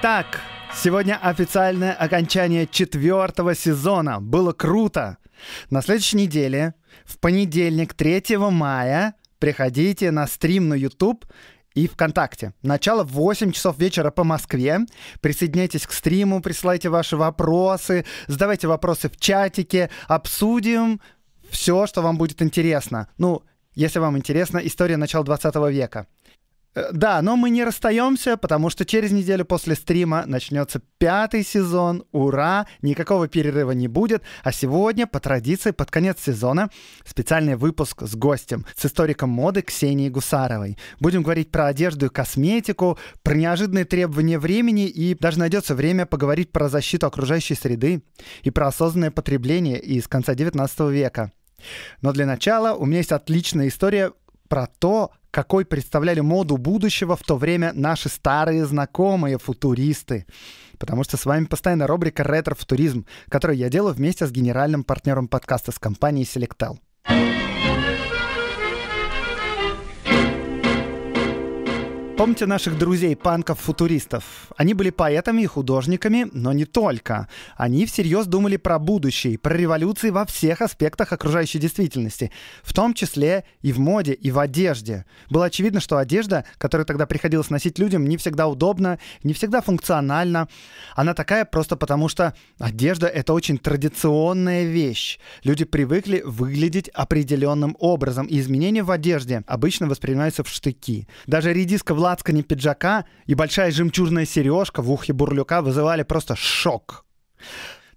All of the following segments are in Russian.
Итак, сегодня официальное окончание четвертого сезона. Было круто! На следующей неделе, в понедельник, 3 мая, приходите на стрим на YouTube и ВКонтакте. Начало в 8 часов вечера по Москве. Присоединяйтесь к стриму, присылайте ваши вопросы, задавайте вопросы в чатике, обсудим все, что вам будет интересно. Ну, если вам интересна история начала 20 века. Э, да, но мы не расстаемся, потому что через неделю после стрима начнется пятый сезон. Ура! Никакого перерыва не будет. А сегодня, по традиции, под конец сезона специальный выпуск с гостем, с историком моды Ксенией Гусаровой. Будем говорить про одежду и косметику, про неожиданные требования времени и даже найдется время поговорить про защиту окружающей среды и про осознанное потребление из конца 19 века. Но для начала у меня есть отличная история про то, какой представляли моду будущего в то время наши старые знакомые футуристы. Потому что с вами постоянно рубрика «Ретро-футуризм», которую я делаю вместе с генеральным партнером подкаста с компанией «Селектел». Помните наших друзей, панков-футуристов? Они были поэтами и художниками, но не только. Они всерьез думали про будущее, про революции во всех аспектах окружающей действительности, в том числе и в моде, и в одежде. Было очевидно, что одежда, которую тогда приходилось носить людям, не всегда удобна, не всегда функциональна. Она такая просто потому, что одежда — это очень традиционная вещь. Люди привыкли выглядеть определенным образом, и изменения в одежде обычно воспринимаются в штыки. Даже редиска в лацкане пиджака и большая жемчужная сережка в ухе бурлюка вызывали просто шок.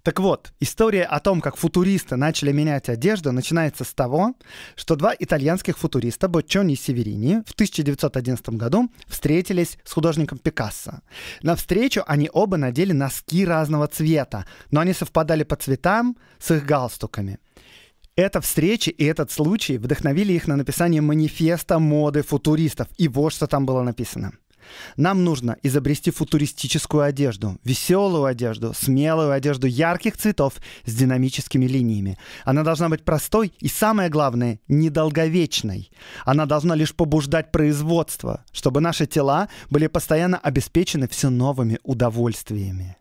Так вот, история о том, как футуристы начали менять одежду, начинается с того, что два итальянских футуриста Боччони и Северини в 1911 году встретились с художником Пикассо. На встречу они оба надели носки разного цвета, но они совпадали по цветам с их галстуками. Эта встреча и этот случай вдохновили их на написание манифеста моды футуристов. И вот что там было написано. Нам нужно изобрести футуристическую одежду, веселую одежду, смелую одежду ярких цветов с динамическими линиями. Она должна быть простой и, самое главное, недолговечной. Она должна лишь побуждать производство, чтобы наши тела были постоянно обеспечены все новыми удовольствиями.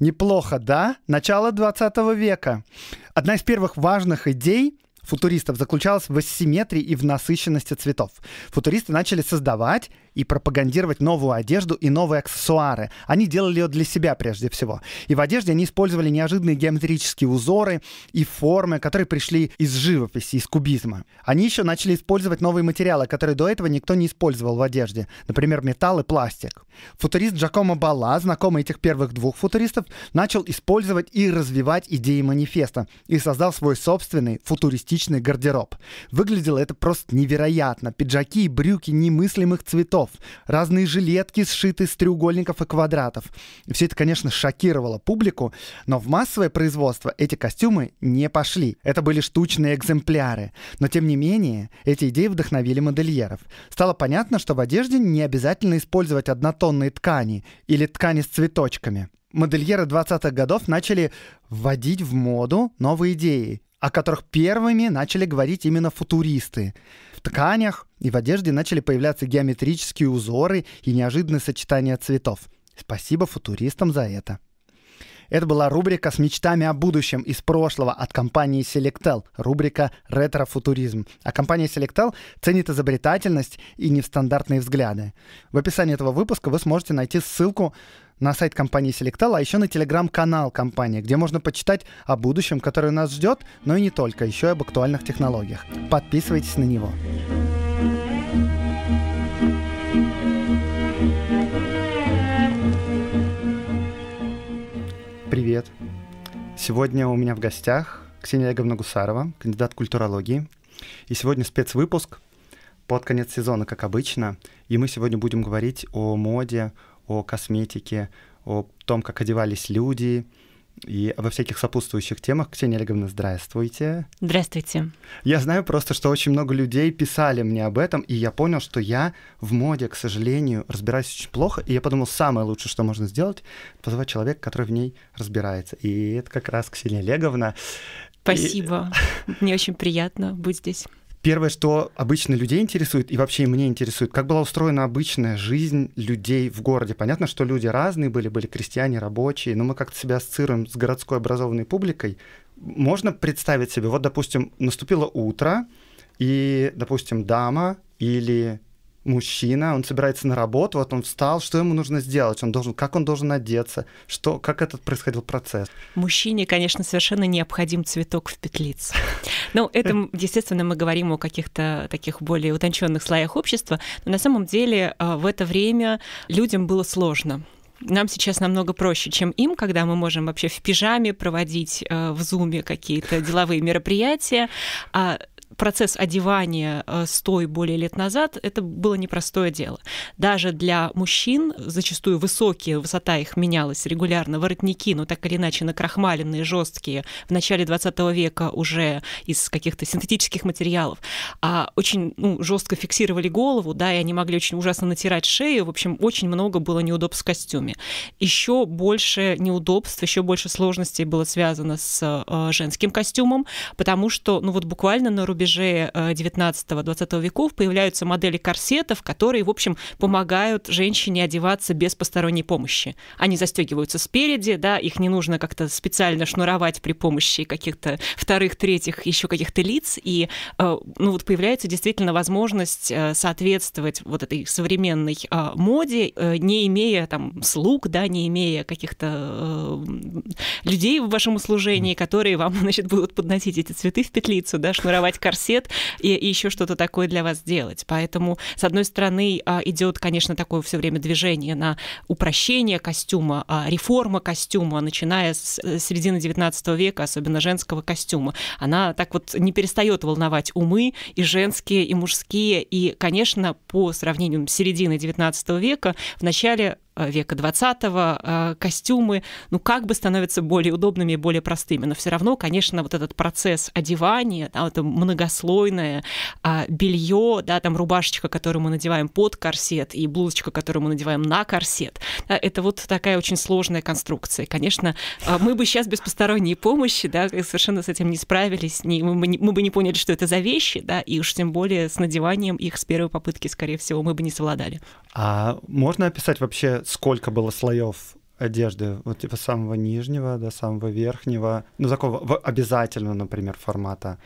Неплохо, да? Начало 20 века. Одна из первых важных идей футуристов заключалась в асимметрии и в насыщенности цветов. Футуристы начали создавать и пропагандировать новую одежду и новые аксессуары. Они делали ее для себя прежде всего. И в одежде они использовали неожиданные геометрические узоры и формы, которые пришли из живописи, из кубизма. Они еще начали использовать новые материалы, которые до этого никто не использовал в одежде. Например, металл и пластик. Футурист Джакомо Бала, знакомый этих первых двух футуристов, начал использовать и развивать идеи манифеста и создал свой собственный футуристичный гардероб. Выглядело это просто невероятно. Пиджаки и брюки немыслимых цветов, слонов. Разные жилетки сшиты из треугольников и квадратов. И все это, конечно, шокировало публику, но в массовое производство эти костюмы не пошли. Это были штучные экземпляры. Но, тем не менее, эти идеи вдохновили модельеров. Стало понятно, что в одежде не обязательно использовать однотонные ткани или ткани с цветочками модельеры 20-х годов начали вводить в моду новые идеи о которых первыми начали говорить именно футуристы. В тканях и в одежде начали появляться геометрические узоры и неожиданные сочетания цветов. Спасибо футуристам за это. Это была рубрика с мечтами о будущем из прошлого от компании Selectel, рубрика «Ретро-футуризм». А компания Selectel ценит изобретательность и нестандартные взгляды. В описании этого выпуска вы сможете найти ссылку на сайт компании Selectel, а еще на телеграм-канал компании, где можно почитать о будущем, которое нас ждет, но и не только, еще и об актуальных технологиях. Подписывайтесь на него. thank you Привет. Сегодня у меня в гостях Ксения Яговна Гусарова, кандидат культурологии. И сегодня спецвыпуск под конец сезона, как обычно. И мы сегодня будем говорить о моде, о косметике, о том, как одевались люди, и обо всяких сопутствующих темах. Ксения Олеговна, здравствуйте. Здравствуйте. Я знаю просто, что очень много людей писали мне об этом, и я понял, что я в моде, к сожалению, разбираюсь очень плохо, и я подумал, самое лучшее, что можно сделать, позвать человека, который в ней разбирается. И это как раз Ксения Олеговна. Спасибо. И... Мне очень приятно быть здесь. Первое, что обычно людей интересует, и вообще и мне интересует, как была устроена обычная жизнь людей в городе. Понятно, что люди разные были, были крестьяне, рабочие, но мы как-то себя ассоциируем с городской образованной публикой. Можно представить себе, вот, допустим, наступило утро, и, допустим, дама или мужчина, он собирается на работу, вот он встал, что ему нужно сделать, он должен, как он должен одеться, что, как этот происходил процесс. Мужчине, конечно, совершенно необходим цветок в петлице. Ну, это, естественно, мы говорим о каких-то таких более утонченных слоях общества, но на самом деле а, в это время людям было сложно нам сейчас намного проще, чем им, когда мы можем вообще в пижаме проводить э, в зуме какие-то деловые мероприятия. А процесс одевания 100 э, и более лет назад, это было непростое дело. Даже для мужчин, зачастую высокие, высота их менялась регулярно, воротники, но ну, так или иначе накрахмаленные, жесткие, в начале 20 века уже из каких-то синтетических материалов, а очень ну, жестко фиксировали голову, да, и они могли очень ужасно натирать шею, в общем, очень много было неудобств в костюме. Еще больше неудобств, еще больше сложностей было связано с э, женским костюмом, потому что, ну вот буквально на рубеже рубеже 19-20 э, веков появляются модели корсетов, которые, в общем, помогают женщине одеваться без посторонней помощи. Они застегиваются спереди, да, их не нужно как-то специально шнуровать при помощи каких-то вторых, третьих, еще каких-то лиц, и э, ну, вот появляется действительно возможность э, соответствовать вот этой современной моде, не имея там слуг, да, не имея каких-то людей в вашем услужении, которые вам, значит, будут подносить эти цветы в петлицу, да, шнуровать корсет и, и еще что-то такое для вас делать. Поэтому, с одной стороны, а, идет, конечно, такое все время движение на упрощение костюма, а, реформа костюма, начиная с э, середины 19 века, особенно женского костюма. Она так вот не перестает волновать умы и женские, и мужские. И, конечно, по сравнению с серединой 19 века, в начале Э, века 20-го, э, костюмы, ну, как бы становятся более удобными и более простыми. Но все равно, конечно, вот этот процесс одевания, да, это многослойное а, белье, да, там рубашечка, которую мы надеваем под корсет, и блузочка, которую мы надеваем на корсет, да, это вот такая очень сложная конструкция. Конечно, э, мы бы сейчас без посторонней помощи, да, совершенно с этим не справились, не, мы, мы бы не поняли, что это за вещи, да, и уж тем более с надеванием их с первой попытки, скорее всего, мы бы не совладали. А можно описать вообще сколько было слоев одежды, вот типа самого нижнего до самого верхнего, ну такого обязательно, например, формата.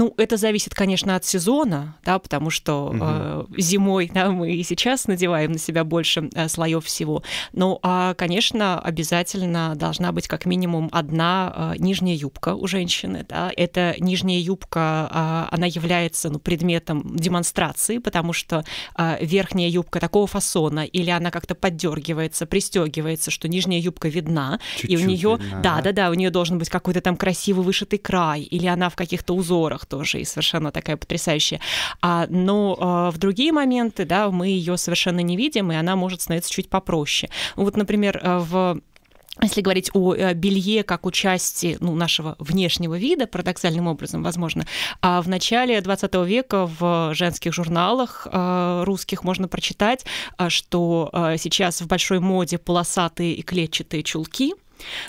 Ну, это зависит, конечно, от сезона, да, потому что угу. э, зимой да, мы и сейчас надеваем на себя больше э, слоев всего. Ну, а, конечно, обязательно должна быть как минимум одна э, нижняя юбка у женщины. Да. Эта нижняя юбка, э, она является ну, предметом демонстрации, потому что э, верхняя юбка такого фасона, или она как-то поддергивается, пристегивается, что нижняя юбка видна, Чуть-чуть и у нее, да, да, да, у нее должен быть какой-то там красивый вышитый край, или она в каких-то узорах тоже и совершенно такая потрясающая. А, но а, в другие моменты, да, мы ее совершенно не видим, и она может становиться чуть попроще. Ну, вот, например, а, в если говорить о э, белье как о ну, нашего внешнего вида, парадоксальным образом, возможно, а в начале 20 века в женских журналах русских можно прочитать, что сейчас в большой моде полосатые и клетчатые чулки –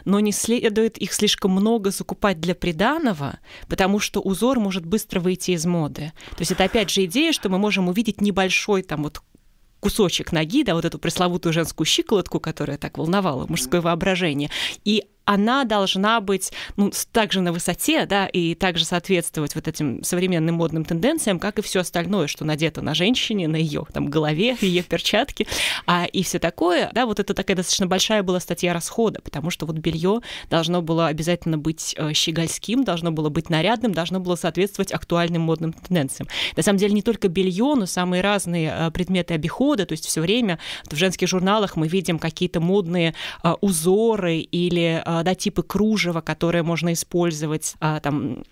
но не следует их слишком много закупать для приданого, потому что узор может быстро выйти из моды. То есть это опять же идея, что мы можем увидеть небольшой там вот кусочек ноги, да, вот эту пресловутую женскую щиколотку, которая так волновала мужское воображение, и она должна быть ну, также на высоте, да, и также соответствовать вот этим современным модным тенденциям, как и все остальное, что надето на женщине, на ее там голове, ее перчатки, а, и все такое, да, вот это такая достаточно большая была статья расхода, потому что вот белье должно было обязательно быть э, щегольским, должно было быть нарядным, должно было соответствовать актуальным модным тенденциям. На самом деле не только белье, но самые разные э, предметы обихода, то есть все время в женских журналах мы видим какие-то модные э, узоры или да, типы кружева, которые можно использовать, а там,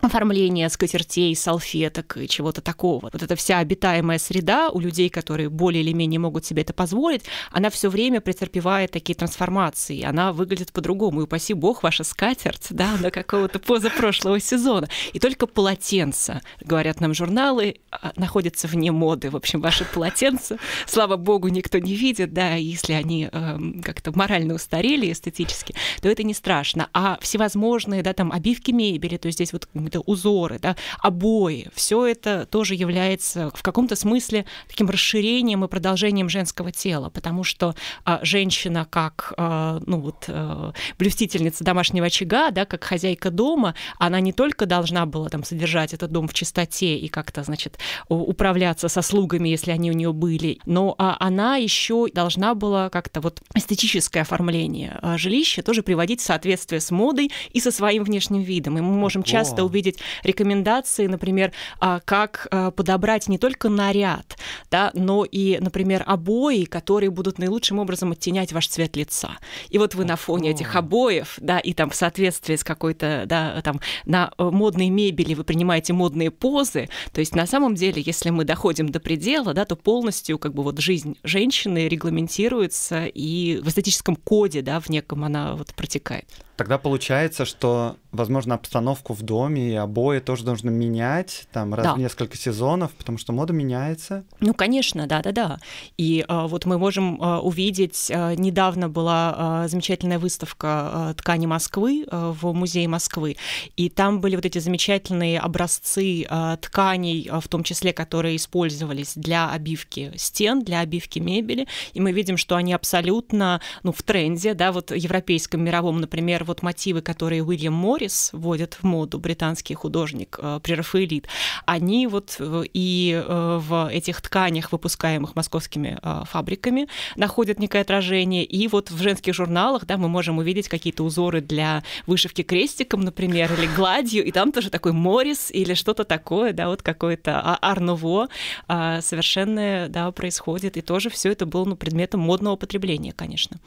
оформление скатертей, салфеток и чего-то такого. Вот эта вся обитаемая среда у людей, которые более или менее могут себе это позволить, она все время претерпевает такие трансформации. Она выглядит по-другому. И упаси бог, ваша скатерть, да, на какого-то позапрошлого сезона. И только полотенца, говорят нам журналы, а, находятся вне моды. В общем, ваши полотенца, слава богу, никто не видит, да, если они э, как-то морально устарели эстетически, то это не страшно. А всевозможные, да, там, обивки мебели, то есть здесь вот какие-то узоры, да, обои, все это тоже является в каком-то смысле таким расширением и продолжением женского тела, потому что а, женщина как а, ну вот а, блюстительница домашнего очага, да, как хозяйка дома, она не только должна была там содержать этот дом в чистоте и как-то значит управляться со слугами, если они у нее были, но а, она еще должна была как-то вот эстетическое оформление а, жилища тоже приводить в соответствие с модой и со своим внешним видом, и мы можем Ого. часто увидеть увидеть рекомендации, например, а, как а, подобрать не только наряд, да, но и, например, обои, которые будут наилучшим образом оттенять ваш цвет лица. И вот вы на фоне этих обоев, да, и там в соответствии с какой-то, да, там на э, модной мебели вы принимаете модные позы. То есть на самом деле, если мы доходим до предела, да, то полностью как бы вот жизнь женщины регламентируется и в эстетическом коде, да, в неком она вот протекает. Тогда получается, что, возможно, обстановку в доме и обои тоже нужно менять там раз да. в несколько сезонов, потому что мода меняется. Ну, конечно, да-да-да. И а, вот мы можем а, увидеть, а, недавно была а, замечательная выставка а, ткани Москвы а, в Музее Москвы, и там были вот эти замечательные образцы а, тканей, а, в том числе, которые использовались для обивки стен, для обивки мебели, и мы видим, что они абсолютно, ну, в тренде, да, вот в европейском мировом, например, вот мотивы, которые Уильям Моррис вводит в моду, британский художник, э, прерафаэлит, они вот э, и э, в этих тканях, выпускаемых московскими фабриками, находят некое отражение. И вот в женских журналах, да, мы можем увидеть какие-то узоры для вышивки крестиком, например, или гладью, и там тоже такой Моррис или что-то такое, да, вот какое-то а, арнуво а, совершенно, да, происходит. И тоже все это было ну, предметом модного потребления, конечно.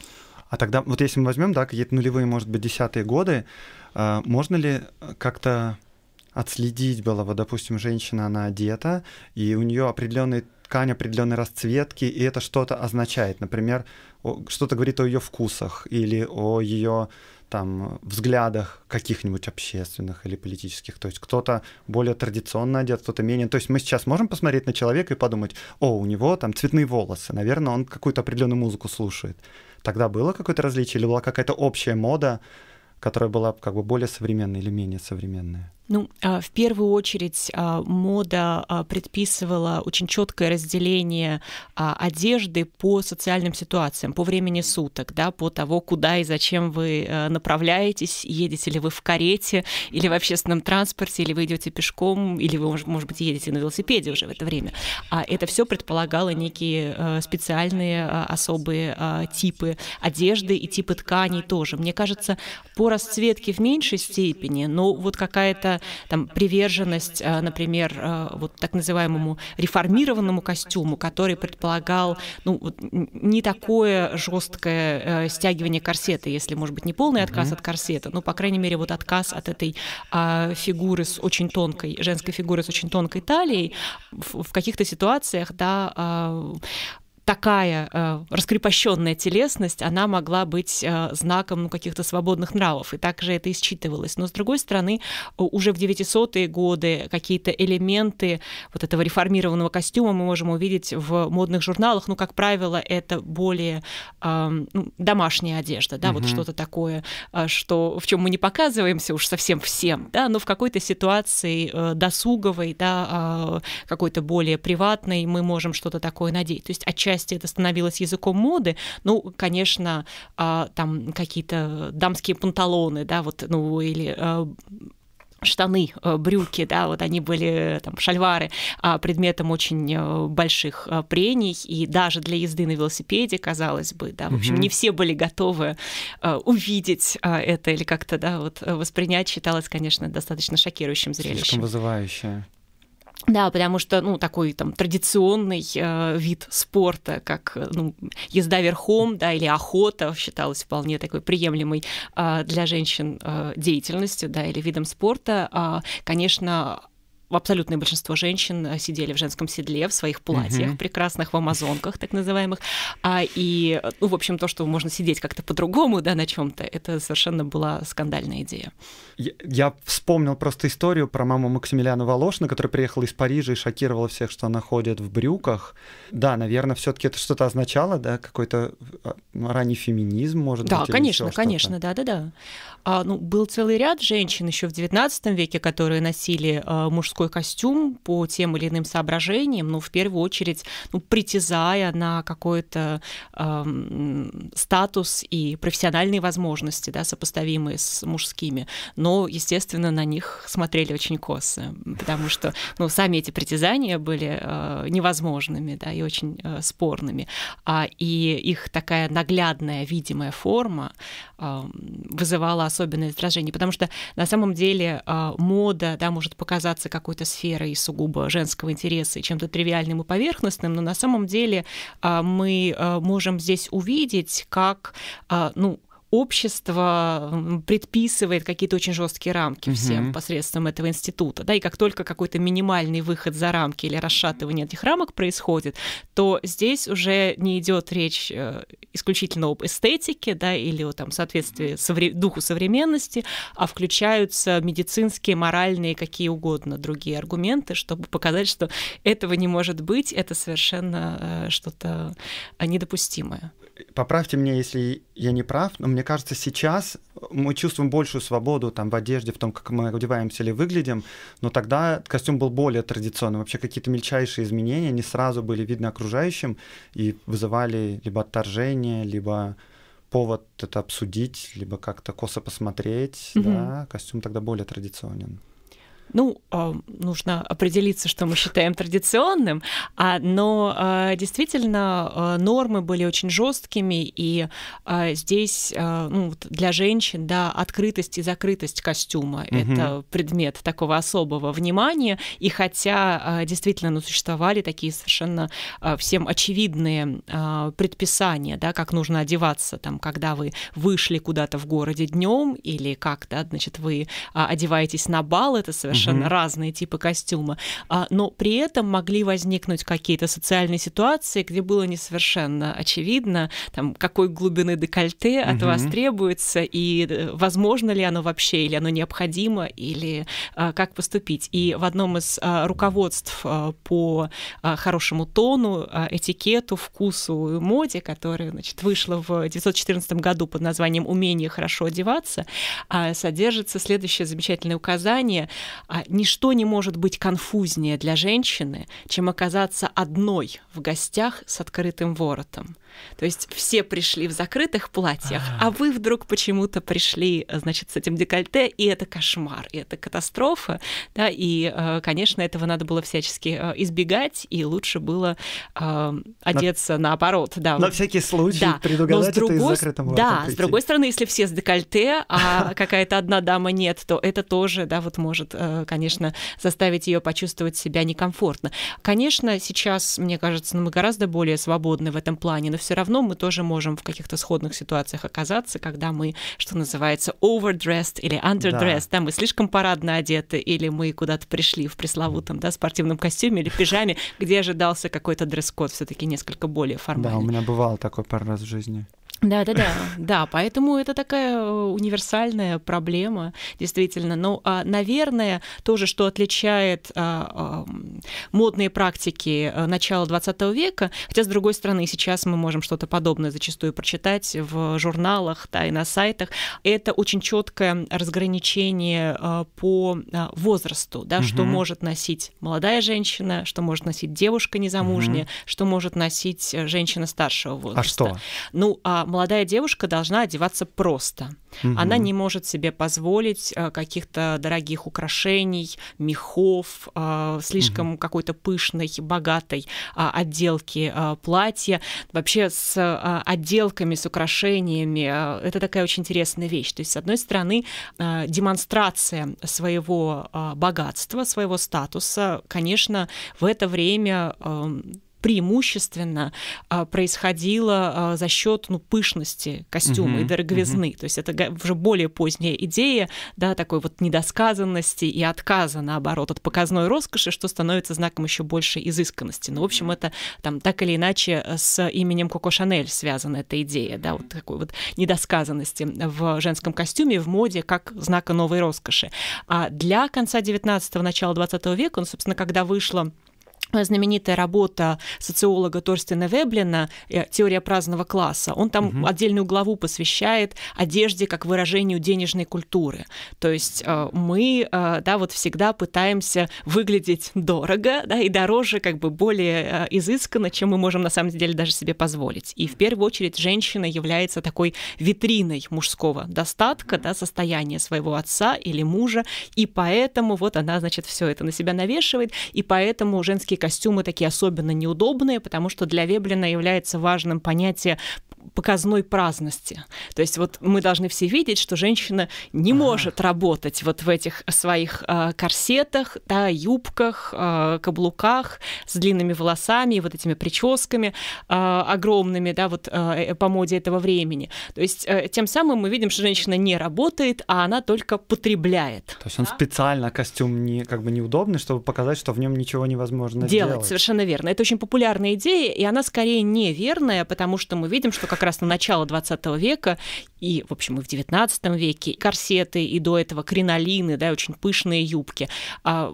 А тогда, вот если мы возьмем, да, какие-то нулевые, может быть, десятые годы, э, можно ли как-то отследить было, вот, допустим, женщина, она одета, и у нее определенный ткань определенной расцветки, и это что-то означает. Например, что-то говорит о ее вкусах или о ее там, взглядах каких-нибудь общественных или политических. То есть кто-то более традиционно одет, кто-то менее. То есть мы сейчас можем посмотреть на человека и подумать, о, у него там цветные волосы, наверное, он какую-то определенную музыку слушает. Тогда было какое-то различие или была какая-то общая мода, которая была как бы более современная или менее современная? Ну, а, в первую очередь а, мода а, предписывала очень четкое разделение одежды по социальным ситуациям, по времени суток, да, по того, куда и зачем вы направляетесь, едете ли вы в карете или в общественном транспорте, или вы идете пешком, или вы, может быть, едете на велосипеде уже в это время. А это все предполагало некие специальные особые типы одежды и типы тканей тоже. Мне кажется, по расцветке в меньшей степени, но вот какая-то там, приверженность, э, например, э, вот так называемому реформированному костюму, который предполагал ну, вот, не такое жесткое э, стягивание корсета, если, может быть, не полный отказ mm-hmm. от корсета, но, по крайней мере, вот отказ от этой а, фигуры с очень тонкой, женской фигуры с очень тонкой талией в, в каких-то ситуациях, да, а, такая э, раскрепощенная телесность, она могла быть э, знаком ну, каких-то свободных нравов, и также это и Но, с другой стороны, уже в 900-е годы какие-то элементы вот этого реформированного костюма мы можем увидеть в модных журналах. Ну, как правило, это более э, ну, домашняя одежда, да, угу. вот что-то такое, э, что, в чем мы не показываемся уж совсем всем, да, но в какой-то ситуации э, досуговой, да, э, какой-то более приватной мы можем что-то такое надеть. То есть отчасти отчасти это становилось языком моды. Ну, конечно, а, там какие-то дамские панталоны, да, вот, ну, или э, штаны, э, брюки, да, вот они были, там, шальвары, а, предметом очень э, больших прений, и даже для езды на велосипеде, казалось бы, да, в общем, не все были готовы увидеть это или как-то, да, вот воспринять считалось, конечно, достаточно шокирующим зрелищем. Слишком вызывающе. Да, потому что, ну, такой там традиционный э, вид спорта, как э, ну, езда верхом, да, или охота считалась вполне такой приемлемой э, для женщин э, деятельностью, да, или видом спорта. Э, конечно, абсолютное большинство женщин э, сидели в женском седле, в своих платьях угу. прекрасных, в амазонках так называемых. А, и, ну, в общем, то, что можно сидеть как-то по-другому, да, на чем то это совершенно была скандальная идея. Я, я вспомнил просто историю про маму Максимилиана Волошина, которая приехала из Парижа и шокировала всех, что она ходит в брюках. Да, наверное, все таки это что-то означало, да, какой-то э, ранний феминизм, может да, быть? Да, конечно, конечно, да-да-да. А, ну, был целый ряд женщин еще в XIX веке, которые носили а, мужской костюм по тем или иным соображениям, ну, в первую очередь, ну, притязая на какой-то а, статус и профессиональные возможности, да, сопоставимые с мужскими. Но, естественно, на них смотрели очень косо, потому что, ну, сами эти притязания были а, невозможными, да, и очень а, спорными. А, и их такая наглядная, видимая форма а, вызывала особенное раздражение, потому что на самом деле а, мода, да, может показаться какой-то сферой сугубо женского интереса и чем-то тривиальным и поверхностным, но на самом деле а, мы а, можем здесь увидеть, как, ну, общество предписывает какие-то очень жесткие рамки угу. всем посредством этого института. Да, и как только какой-то минимальный выход за рамки или расшатывание этих рамок происходит, то здесь уже не идет речь э, исключительно об эстетике, да, или о там, соответствии совре- духу современности, а включаются медицинские, моральные, какие угодно другие аргументы, чтобы показать, что этого не может быть, это совершенно э, что-то э, недопустимое поправьте меня, если я не прав, но мне кажется, сейчас мы чувствуем большую свободу там в одежде, в том, как мы одеваемся или выглядим, но тогда костюм был более традиционным. Вообще какие-то мельчайшие изменения не сразу были видны окружающим и вызывали либо отторжение, либо повод это обсудить, либо как-то косо посмотреть. Mm-hmm. Да, костюм тогда более традиционен. Ну, а, нужно определиться, что мы считаем традиционным, а но а, действительно а, нормы были очень жесткими, и здесь ну, для женщин да, открытость и закрытость костюма угу. это предмет такого особого внимания, и хотя действительно ну, существовали такие совершенно всем очевидные предписания, да, как нужно одеваться, там, когда вы вышли куда-то в городе днем или как, да, значит, вы одеваетесь на бал, это совершенно совершенно mm-hmm. разные типы костюма, а, но при этом могли возникнуть какие-то социальные ситуации, где было не совершенно очевидно, там, какой глубины декольте mm-hmm. от вас требуется, и э, возможно ли оно вообще, или оно необходимо, или а, как поступить. И в одном из а, руководств а, по а, хорошему тону, а, этикету, вкусу и моде, которое значит, вышло в 1914 году под названием «Умение хорошо одеваться», а, содержится следующее замечательное указание — а ничто не может быть конфузнее для женщины, чем оказаться одной в гостях с открытым воротом. То есть все пришли в закрытых платьях, а, а вы вдруг почему-то пришли, э, значит, с этим декольте, и это кошмар, и это катастрофа, да, и, э, конечно, этого надо было всячески э, избегать, и лучше было э, одеться на, наоборот, да. На всякий случай да. предугадать Но с другой, это из Да, с другой стороны, если все с декольте, а какая-то одна дама нет, то это тоже, да, вот может, конечно, заставить ее почувствовать себя некомфортно. Конечно, сейчас, мне кажется, ну, мы гораздо более свободны в этом плане, но все равно мы тоже можем в каких-то сходных ситуациях оказаться, когда мы, что называется, overdressed или underdressed, да, да мы слишком парадно одеты, или мы куда-то пришли в пресловутом, да, спортивном костюме или пижаме, где ожидался какой-то дресс-код все-таки несколько более формальный. Да, у меня бывало такое пару раз в жизни. Да, да, да, да. Поэтому это такая э, универсальная проблема, действительно. Но, ну, а, наверное, тоже, что отличает а, модные практики э, начала XX века, хотя, с другой стороны, сейчас мы можем что-то подобное зачастую прочитать в журналах, да, и на сайтах, это очень четкое разграничение э, по а, возрасту, да, угу. что может носить молодая женщина, что может носить девушка незамужняя, угу. что может носить женщина старшего возраста. А что? Ну, а молодая девушка должна одеваться просто. Угу. Она не может себе позволить э, каких-то дорогих украшений, мехов, э, слишком угу. какой-то пышной, богатой э, отделки платья. Вообще с отделками, с украшениями это такая очень интересная вещь. То есть, с одной стороны, демонстрация своего богатства, своего статуса, конечно, в это время эм, преимущественно а, происходило а, за счет ну, пышности костюма угу, и дороговизны. Угу. То есть это уже более поздняя идея, да, такой вот недосказанности и отказа, наоборот, от показной роскоши, что становится знаком еще большей изысканности. Ну, в общем, это там так или иначе э, с именем Коко Шанель связана эта идея, да, вот такой вот недосказанности в женском костюме, в моде, как знака новой роскоши. А для конца 19-го, начала 20 века, ну, собственно, когда вышло знаменитая работа социолога Торстена Веблина э, «Теория праздного класса». Он там угу. отдельную главу посвящает одежде как выражению денежной культуры. То есть э, мы э, да, вот всегда пытаемся выглядеть дорого да, и дороже, как бы более изысканно, чем мы можем на самом деле даже себе позволить. И в первую очередь женщина является такой витриной мужского достатка, да, состояния своего отца или мужа, и поэтому вот она, значит, все это на себя навешивает, и поэтому женские костюмы такие особенно неудобные, потому что для Веблина является важным понятие показной праздности. То есть вот мы должны все видеть, что женщина не а. может работать вот в этих своих э, корсетах, да, юбках, э, каблуках с длинными волосами, вот этими прическами э, огромными, да, вот э, по моде этого времени. То есть э, тем самым мы видим, что женщина не работает, а она только потребляет. То есть он специально костюм не как бы неудобный, чтобы показать, что в нем ничего невозможно делать. Делать, совершенно верно. Это очень популярная идея, и она скорее неверная, потому что мы видим, что как раз на начало 20 века, и, в общем, и в 19 веке, корсеты, и до этого кринолины, да, очень пышные юбки. А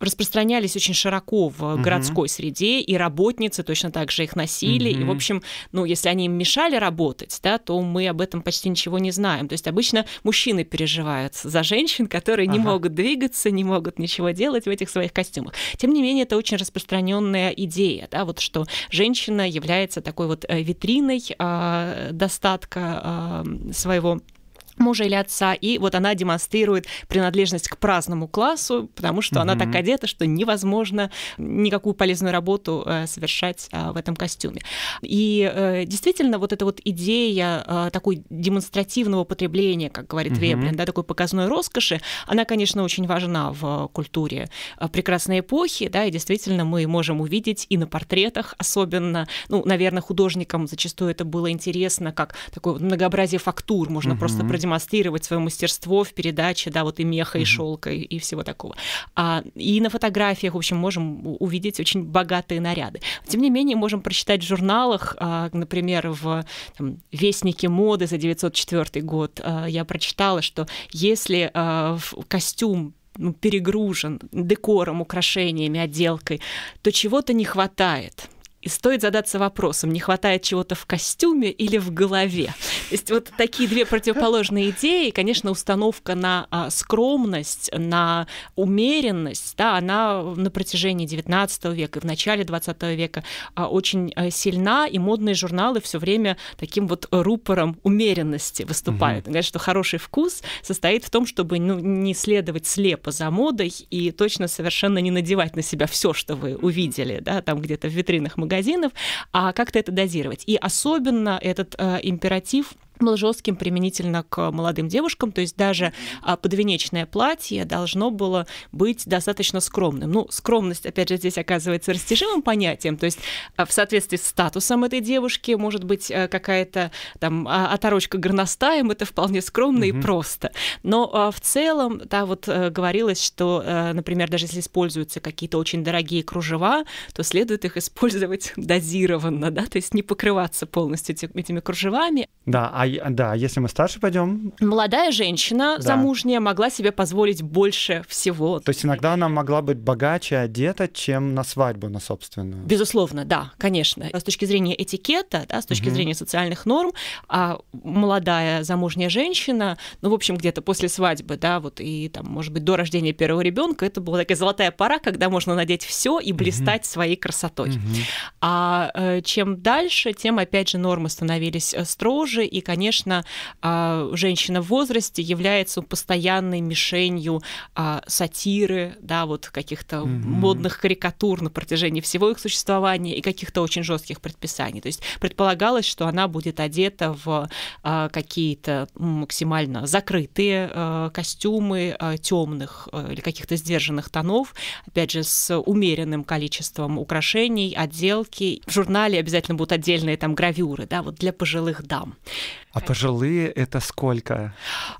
распространялись очень широко в угу. городской среде, и работницы точно так же их носили. Угу. И, в общем, ну, если они им мешали работать, да, то мы об этом почти ничего не знаем. То есть обычно мужчины переживают за женщин, которые ага. не могут двигаться, не могут ничего делать в этих своих костюмах. Тем не менее, это очень распространенная идея, да, вот что женщина является такой вот э, витриной э, достатка э, своего мужа или отца, и вот она демонстрирует принадлежность к праздному классу, потому что mm-hmm. она так одета, что невозможно никакую полезную работу э, совершать э, в этом костюме. И э, действительно, вот эта вот идея э, такой демонстративного потребления, как говорит mm-hmm. Веблин, да, такой показной роскоши, она, конечно, очень важна в культуре э, прекрасной эпохи, да, и действительно мы можем увидеть и на портретах особенно, ну, наверное, художникам зачастую это было интересно, как такое многообразие фактур, можно mm-hmm. просто продемонстрировать демонстрировать свое мастерство в передаче, да, вот и меха, mm-hmm. и шелка, и, и всего такого. А, и на фотографиях, в общем, можем увидеть очень богатые наряды. Тем не менее, можем прочитать в журналах, а, например, в там, «Вестнике моды» за 904 год а, я прочитала, что если а, костюм ну, перегружен декором, украшениями, отделкой, то чего-то не хватает – и стоит задаться вопросом, не хватает чего-то в костюме или в голове. То есть вот такие две противоположные идеи, конечно, установка на а, скромность, на умеренность, да, она на протяжении XIX века и в начале XX века а, очень э, сильна, и модные журналы все время таким вот рупором умеренности выступают. Угу. Говорят, что хороший вкус состоит в том, чтобы ну, не следовать слепо за модой и точно совершенно не надевать на себя все, что вы увидели, да, там где-то в витринах магазинов магазинов, а как-то это дозировать. И особенно этот э, императив был жестким применительно к молодым девушкам, то есть даже а, подвенечное платье должно было быть достаточно скромным. Ну, скромность, опять же, здесь оказывается растяжимым понятием, то есть а, в соответствии с статусом этой девушки может быть э, какая-то там а, оторочка горностаем, это вполне скромно mm-hmm. и просто. Но в целом, да, вот э, говорилось, что, э, например, даже если используются какие-то очень дорогие кружева, то следует их использовать дозированно, да, то есть не покрываться полностью этими кружевами. Да, а да, если мы старше пойдем. Молодая женщина да. замужняя могла себе позволить больше всего. То есть иногда она могла быть богаче одета, чем на свадьбу, на собственную. Безусловно, да, конечно. С точки зрения этикета, да, с точки угу. зрения социальных норм, а молодая замужняя женщина, ну, в общем, где-то после свадьбы, да, вот и там, может быть, до рождения первого ребенка, это была такая золотая пора, когда можно надеть все и блистать угу. своей красотой. Угу. А э, чем дальше, тем, опять же, нормы становились э, строже, и, конечно, конечно, а, женщина в возрасте является постоянной мишенью а, сатиры, да, вот каких-то mm-hmm. модных карикатур на протяжении всего их существования и каких-то очень жестких предписаний. То есть предполагалось, что она будет одета в а, какие-то максимально закрытые костюмы темных или каких-то сдержанных тонов, опять же, с умеренным количеством украшений, отделки. В журнале обязательно будут отдельные там гравюры, да, вот для пожилых дам. А пожилые это сколько?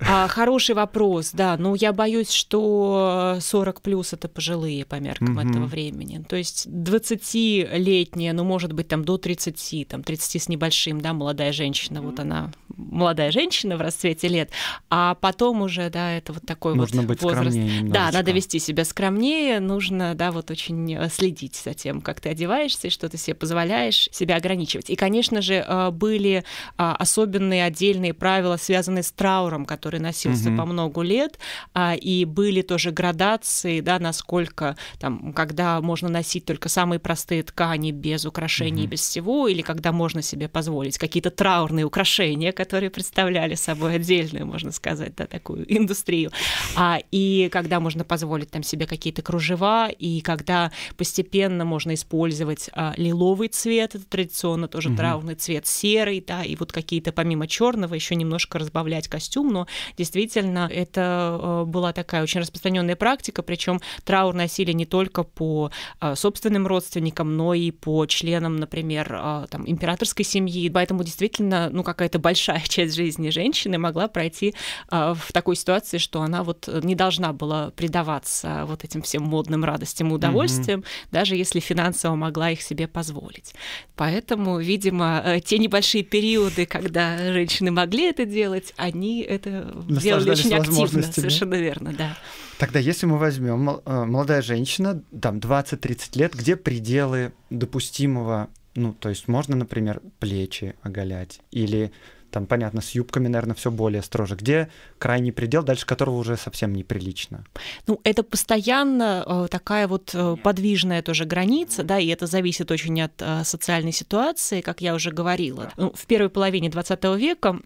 А, хороший вопрос, да. Ну, я боюсь, что 40 плюс это пожилые по меркам mm этого времени. То есть 20-летняя, ну, может быть, там до 30, там 30 с небольшим, да, молодая женщина, mm вот она, молодая женщина в расцвете лет. А потом уже, да, это вот такой нужно вот быть возраст. Скромнее да, надо вести себя скромнее, нужно, да, вот очень э, следить за тем, как ты одеваешься, что ты себе позволяешь себя ограничивать. И, конечно же, э, были а, особенные определенные отдельные правила, связанные с трауром, который носился угу. по много лет, а, и были тоже градации, да, насколько там, когда можно носить только самые простые ткани без украшений, угу. без всего, или когда можно себе позволить какие-то траурные украшения, которые представляли собой отдельную, можно сказать, да, такую индустрию, а, и когда можно позволить там себе какие-то кружева, и когда постепенно можно использовать а, лиловый цвет, это традиционно тоже угу. траурный цвет серый, да, и вот какие-то помимо черного, еще немножко разбавлять костюм, но действительно это э, была такая очень распространенная практика, причем траур носили не только по э, собственным родственникам, но и по членам, например, э, там, императорской семьи. Поэтому действительно, ну, какая-то большая часть жизни женщины могла пройти в такой ситуации, что она вот не должна была предаваться вот этим всем модным радостям и удовольствиям, mm-hmm. даже если финансово могла их себе позволить. Поэтому, видимо, те небольшие периоды, когда женщины могли это делать, они это делали очень активно, совершенно верно, да. Тогда если мы возьмем э, молодая женщина, там 20-30 лет, где пределы допустимого, ну, то есть можно, например, плечи оголять или там, понятно, с юбками, наверное, все более строже. Где крайний предел, дальше которого уже совсем неприлично? Ну, это постоянно э, такая вот э, подвижная тоже граница, да, и это зависит очень от э, социальной ситуации, как я уже говорила. Ну, в первой половине 20 века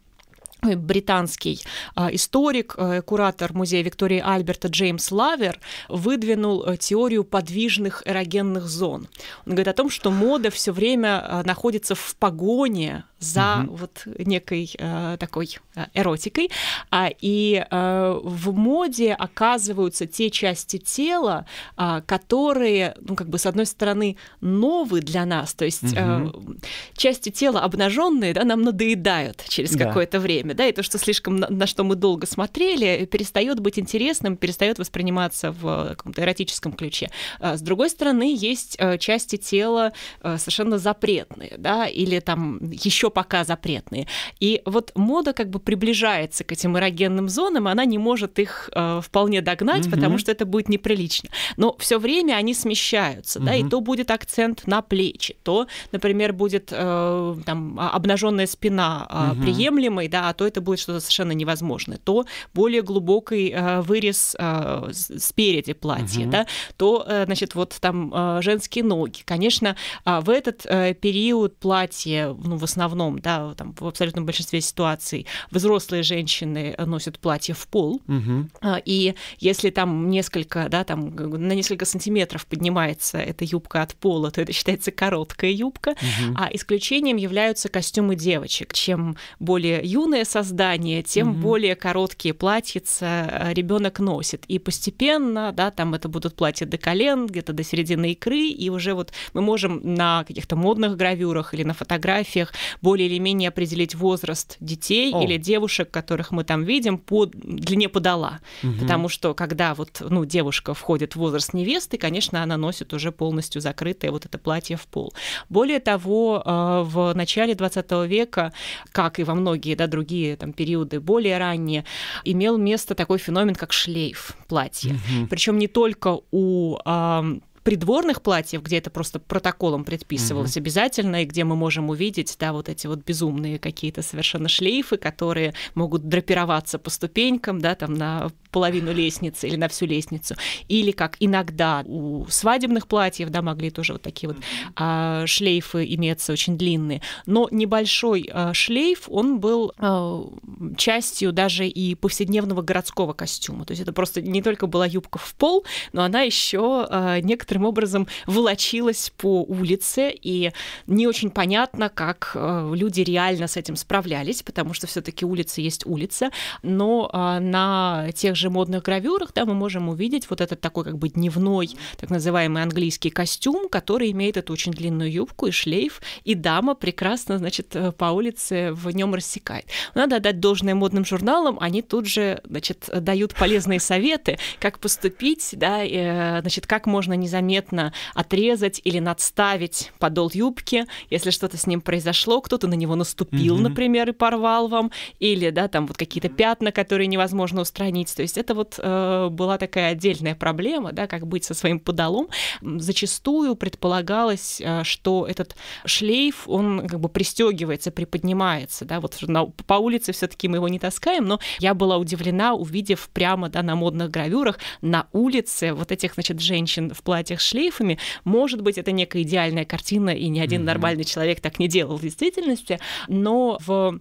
Э, британский а, историк, э, куратор музея Виктории Альберта Джеймс Лавер выдвинул э, теорию подвижных эрогенных зон. Он говорит о том, что мода все время находится в погоне за угу. вот некой э, такой эротикой, а, и э, в моде оказываются те части тела, э, которые, ну как бы с одной стороны новые для нас, то есть угу. э, части тела обнаженные, да, нам надоедают через да. какое-то время, да, и то, что слишком на, на что мы долго смотрели, перестает быть интересным, перестает восприниматься в э, каком-то эротическом ключе. А, с другой стороны, есть э, части тела э, совершенно запретные, да, или там еще пока запретные. И вот мода как бы приближается к этим эрогенным зонам, она не может их вполне догнать, угу. потому что это будет неприлично. Но все время они смещаются, угу. да, и то будет акцент на плечи, то, например, будет там а, обнаженная спина угу. приемлемой, да, то это будет что-то совершенно невозможное, то более глубокий э, вырез э, спереди платья, угу. да, то, э, значит, вот там э, женские ноги. Конечно, э, в этот э, период платье, ну, в основном, да, там, в абсолютном большинстве ситуаций взрослые женщины носят платье в пол, угу. э, и если там несколько, да, там на несколько сантиметров поднимается эта юбка от пола, то это считается короткая юбка, угу. а исключением являются костюмы девочек. Чем более юная сложное создание, тем угу. более короткие платьица э, ребенок носит. И постепенно, да, там это будут платья до колен, где-то до середины икры, и уже вот мы можем на каких-то модных гравюрах или на фотографиях более или менее определить возраст детей О. или девушек, которых мы там видим, по длине подала. Угу. Потому что когда вот, ну, девушка входит в возраст невесты, конечно, она носит уже полностью закрытое вот это платье в пол. Более того, э, в начале 20 века, как и во многие, да, другие другие там, периоды более ранние, имел место такой феномен, как шлейф платья. Угу. Причем не только у придворных платьев, где это просто протоколом предписывалось mm-hmm. обязательно, и где мы можем увидеть, да, вот эти вот безумные какие-то совершенно шлейфы, которые могут драпироваться по ступенькам, да, там на половину лестницы или на всю лестницу, или как иногда у свадебных платьев, да, могли тоже вот такие вот а, шлейфы иметься очень длинные, но небольшой а, шлейф, он был а, частью даже и повседневного городского костюма, то есть это просто не только была юбка в пол, но она еще а, некоторым образом волочилась по улице, и не очень понятно, как а, люди реально с этим справлялись, потому что все-таки улица есть улица, но а, на тех же же модных гравюрах, да, мы можем увидеть вот этот такой как бы дневной, так называемый английский костюм, который имеет эту очень длинную юбку и шлейф, и дама прекрасно, значит, э, по улице в нем рассекает. Надо отдать должное модным журналам, они тут же, значит, дают полезные советы, как поступить, да, и, э, значит, как можно незаметно отрезать или надставить подол юбки, если что-то с ним произошло, кто-то на него наступил, mm-hmm. например, и порвал вам, или, да, там вот какие-то пятна, которые невозможно устранить, то есть есть это вот э, была такая отдельная проблема, да, как быть со своим подолом. Зачастую предполагалось, э, что этот шлейф, он как бы пристегивается, приподнимается, да, вот на, по улице все-таки мы его не таскаем, но я была удивлена, увидев прямо, да, на модных гравюрах на улице вот этих, значит, женщин в платьях с шлейфами. Может быть, это некая идеальная картина, и ни один mm-hmm. нормальный человек так не делал в действительности, но в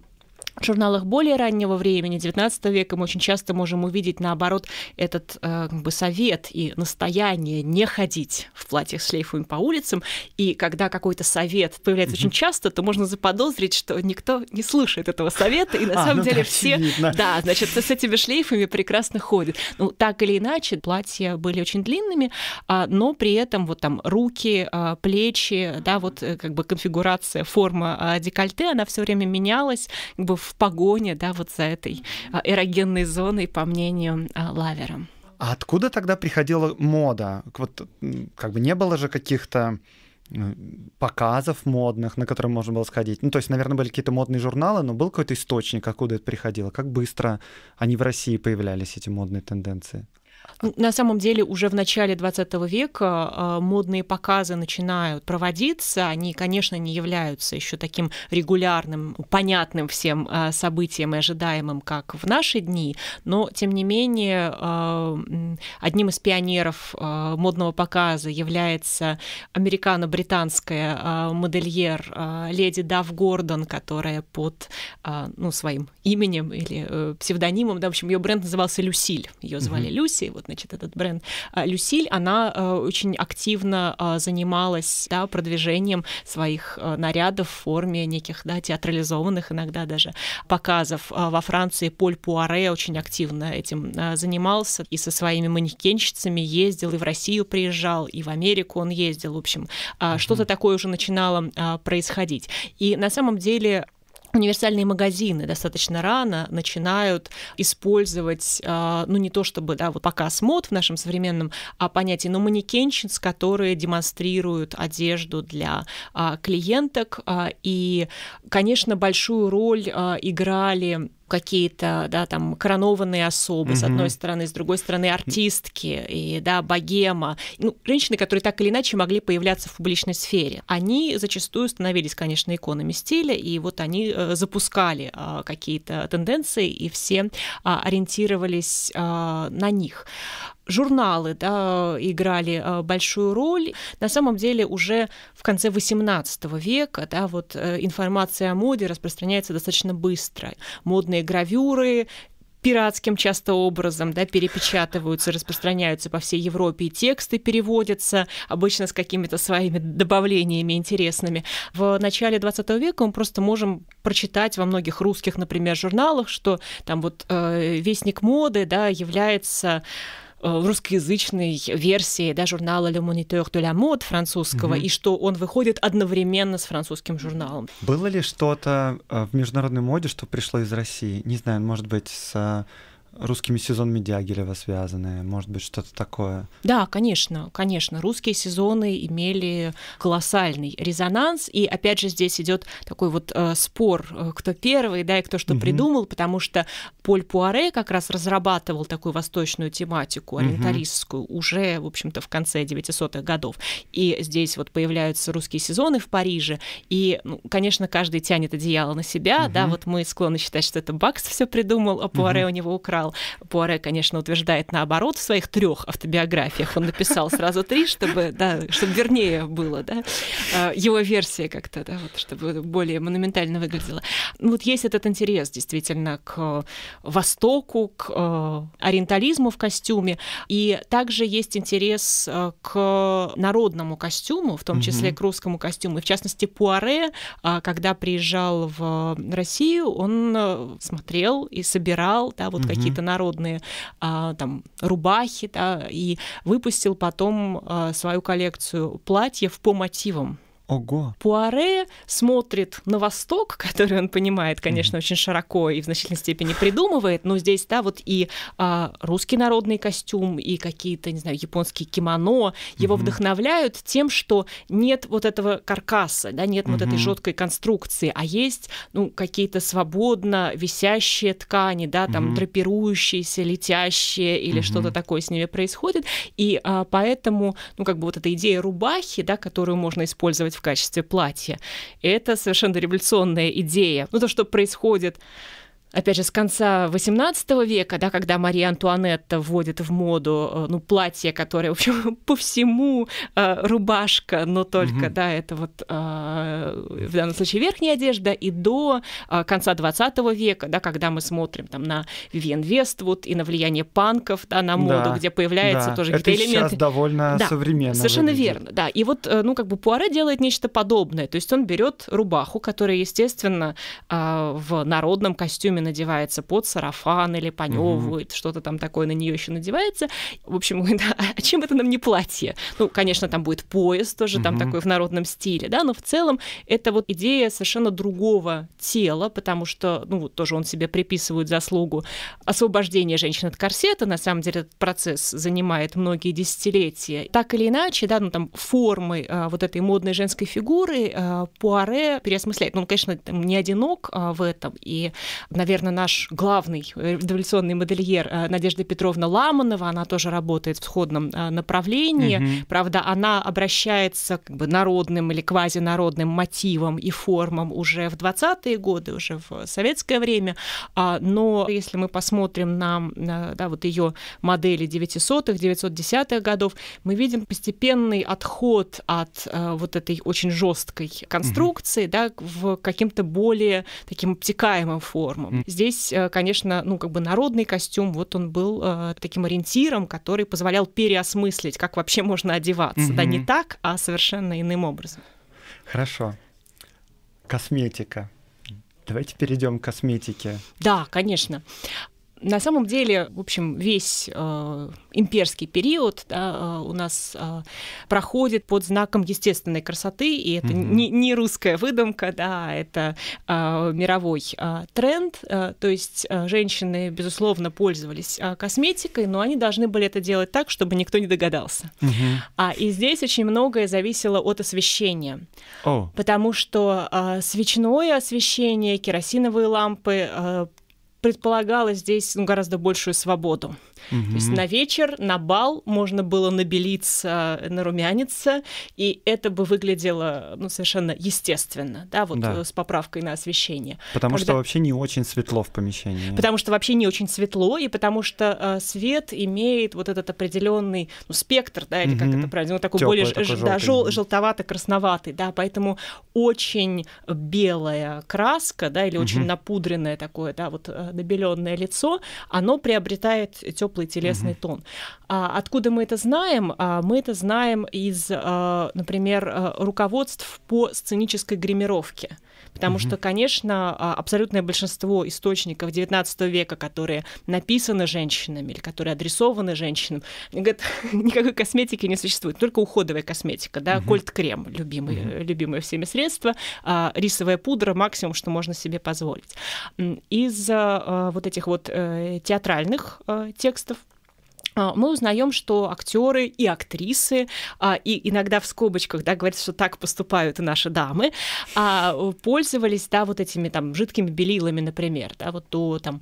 в журналах более раннего времени, 19 века, мы очень часто можем увидеть, наоборот, этот э, как бы совет и настояние не ходить в платьях с шлейфами по улицам. И когда какой-то совет появляется mm-hmm. очень часто, то можно заподозрить, что никто не слушает этого совета, и на а, самом ну деле да, все... Да, значит, с этими шлейфами прекрасно ходят Ну, так или иначе, платья были очень длинными, а, но при этом вот там руки, а, плечи, да, вот э, как бы конфигурация, форма а, декольте, она все время менялась, как бы в погоне да, вот за этой а, эрогенной зоной, по мнению а, Лавера. А откуда тогда приходила мода? Вот как бы не было же каких-то показов модных, на которые можно было сходить. Ну, то есть, наверное, были какие-то модные журналы, но был какой-то источник, откуда это приходило. Как быстро они в России появлялись, эти модные тенденции? Ну, на самом деле уже в начале 20 века а, модные показы начинают проводиться. Они, конечно, не являются еще таким регулярным, понятным всем а, событием и ожидаемым, как в наши дни, но, тем не менее, а, одним из пионеров модного показа является американо-британская модельер леди Дав Гордон, которая под ну, своим именем или э, псевдонимом, да, в общем, ее бренд назывался Люсиль. Ее звали mm-hmm. Люси, вот вот, значит, этот бренд Люсиль, а, она э, очень активно а, занималась да, продвижением своих э, нарядов в форме неких да, театрализованных иногда даже показов. А, во Франции Поль Пуаре очень активно этим занимался и со своими манекенщицами ездил, и в Россию приезжал, и в Америку он ездил. В общем, mm-hmm. что-то такое уже начинало происходить. И на самом деле универсальные магазины достаточно рано начинают использовать, а, ну не то чтобы, да, вот показ мод в нашем современном а понятии, но манекенщиц, которые демонстрируют одежду для а, клиенток. А, и, конечно, большую роль играли какие-то, да, там, коронованные особы, mm-hmm. с одной стороны, с другой стороны, артистки, и, да, богема. Ну, женщины, которые так или иначе могли появляться в публичной сфере. Они зачастую становились, конечно, иконами стиля, и вот они э, запускали а, какие-то тенденции, и все а, ориентировались а, на них журналы да, играли э, большую роль. На самом деле уже в конце XVIII века да, вот, э, информация о моде распространяется достаточно быстро. Модные гравюры, пиратским часто образом, да, перепечатываются, распространяются по всей Европе, и тексты переводятся, обычно с какими-то своими добавлениями интересными. В начале 20 века мы просто можем прочитать во многих русских, например, журналах, что там вот э, «Вестник моды», да, является Э, русскоязычной версии да, журнала Le Moniteur de la Mode французского, угу. и что он выходит одновременно с французским журналом. Было ли что-то э, в международной моде, что пришло из России? Не знаю, может быть, с э, русскими сезонами Дягилева связанные, может быть, что-то такое? Да, конечно, конечно. Русские сезоны имели колоссальный резонанс, и опять же здесь идет такой вот э, спор, э, кто первый, да, и кто что угу. придумал, потому что Поль Пуаре как раз разрабатывал такую восточную тематику, ориенталистскую, угу. уже, в общем-то, в конце 900-х годов. И здесь вот появляются русские сезоны в Париже, и, ну, конечно, каждый тянет одеяло на себя, угу. да, вот мы склонны считать, что это Бакс все придумал, а Пуаре угу. у него украл написал. Пуаре, конечно, утверждает наоборот в своих трех автобиографиях. Он написал сразу три, чтобы, да, чтобы вернее было, да, э, его версия как-то, да, вот, чтобы более монументально выглядела. Ну, вот есть этот интерес действительно к Востоку, к э, ориентализму в костюме, и также есть интерес э, к народному костюму, в том числе mm-hmm. к русскому костюму. И в частности, Пуаре, когда приезжал в Россию, он смотрел и собирал, да, вот mm-hmm. какие-то какие-то народные а, там рубахи, да, и выпустил потом а, свою коллекцию платьев по мотивам Ого. Пуаре смотрит на восток, который он понимает, конечно, mm-hmm. очень широко и в значительной степени придумывает, но здесь, да, вот и а, русский народный костюм, и какие-то, не знаю, японские кимоно его mm-hmm. вдохновляют тем, что нет вот этого каркаса, да, нет mm-hmm. вот этой жесткой конструкции, а есть, ну, какие-то свободно висящие ткани, да, там mm-hmm. драпирующиеся, летящие или mm-hmm. что-то такое с ними происходит, и а, поэтому, ну, как бы вот эта идея рубахи, да, которую можно использовать в качестве платья. Это совершенно революционная идея. Ну, то, что происходит опять же, с конца XVIII века, да, когда Мария Антуанетта вводит в моду э, ну, платье, которое, в общем, по всему э, рубашка, но только, угу. да, это вот э, в данном случае верхняя одежда, и до конца XX века, да, когда мы смотрим там на Вивьен Вествуд и на влияние панков, да, на моду, да, где появляется да. тоже какие-то элементы. сейчас довольно да, современно. Совершенно выглядит. верно, да. И вот, ну, как бы Пуаре делает нечто подобное, то есть он берет рубаху, которая, естественно, в народном костюме надевается под сарафан или паневывает, угу. что-то там такое на нее еще надевается. В общем, да, а чем это нам не платье? Ну, конечно, там будет пояс тоже, угу. там такой в народном стиле, да, но в целом это вот идея совершенно другого тела, потому что, ну, вот тоже он себе приписывает заслугу освобождения женщин от корсета, на самом деле этот процесс занимает многие десятилетия. Так или иначе, да, ну, там формы а, вот этой модной женской фигуры а, Пуаре переосмысляет. Ну, он, конечно, там, не одинок а, в этом, и, наверное, наверное, наш главный э, революционный модельер э, Надежда Петровна Ламанова, она тоже работает в сходном э, направлении. Угу. Правда, она обращается как бы народным или квазинародным мотивом и формам уже в 20-е годы, уже в советское время. А, но если мы посмотрим на да, вот ее модели 900-х, 910-х годов, мы видим постепенный отход от вот этой очень жесткой конструкции угу. да, в каким-то более таким обтекаемым формам. Здесь, э, конечно, ну, как бы народный костюм, вот он был э, таким ориентиром, который позволял переосмыслить, как вообще можно одеваться. Угу. Да, не так, а совершенно иным образом. Хорошо. Косметика. Давайте перейдем к косметике. Да, конечно на самом деле, в общем, весь э, имперский период да, э, у нас э, проходит под знаком естественной красоты, и это mm-hmm. не, не русская выдумка, да, это э, мировой э, тренд. Э, то есть э, женщины, безусловно, пользовались э, косметикой, но они должны были это делать так, чтобы никто не догадался. Mm-hmm. А и здесь очень многое зависело от освещения, oh. потому что э, свечное освещение, керосиновые лампы э, предполагала здесь ну, гораздо большую свободу. Угу. То есть на вечер, на бал можно было набелиться, э, нарумяниться, и это бы выглядело ну, совершенно естественно, да, вот да. Э, с поправкой на освещение. Потому Когда... что вообще не очень светло в помещении. Потому что вообще не очень светло, и потому что э, свет имеет вот этот определенный ну, спектр, да, или угу. как это правильно, ну, такой Тёплый, более такой ж, Да, жел, желтовато-красноватый, да, поэтому очень белая краска, да, или угу. очень напудренное такое, да, вот э, набеленное лицо, оно приобретает теплый теплый телесный угу. тон. А откуда мы это знаем? А мы это знаем из, а, например, а, руководств по сценической гримировке потому mm-hmm. что, конечно, а, абсолютное большинство источников XIX века, которые написаны женщинами или которые адресованы женщинам, никакой косметики не существует, только уходовая косметика, да, mm-hmm. кольт-крем, любимый, mm-hmm. любимое всеми средства, а, рисовая пудра, максимум, что можно себе позволить. Из а, вот этих вот э, театральных э, текстов а, мы узнаем, что актеры и актрисы, а, и иногда в скобочках, да, говорится, что так поступают и наши дамы, а, пользовались, да, вот этими там жидкими белилами, например, да, вот до там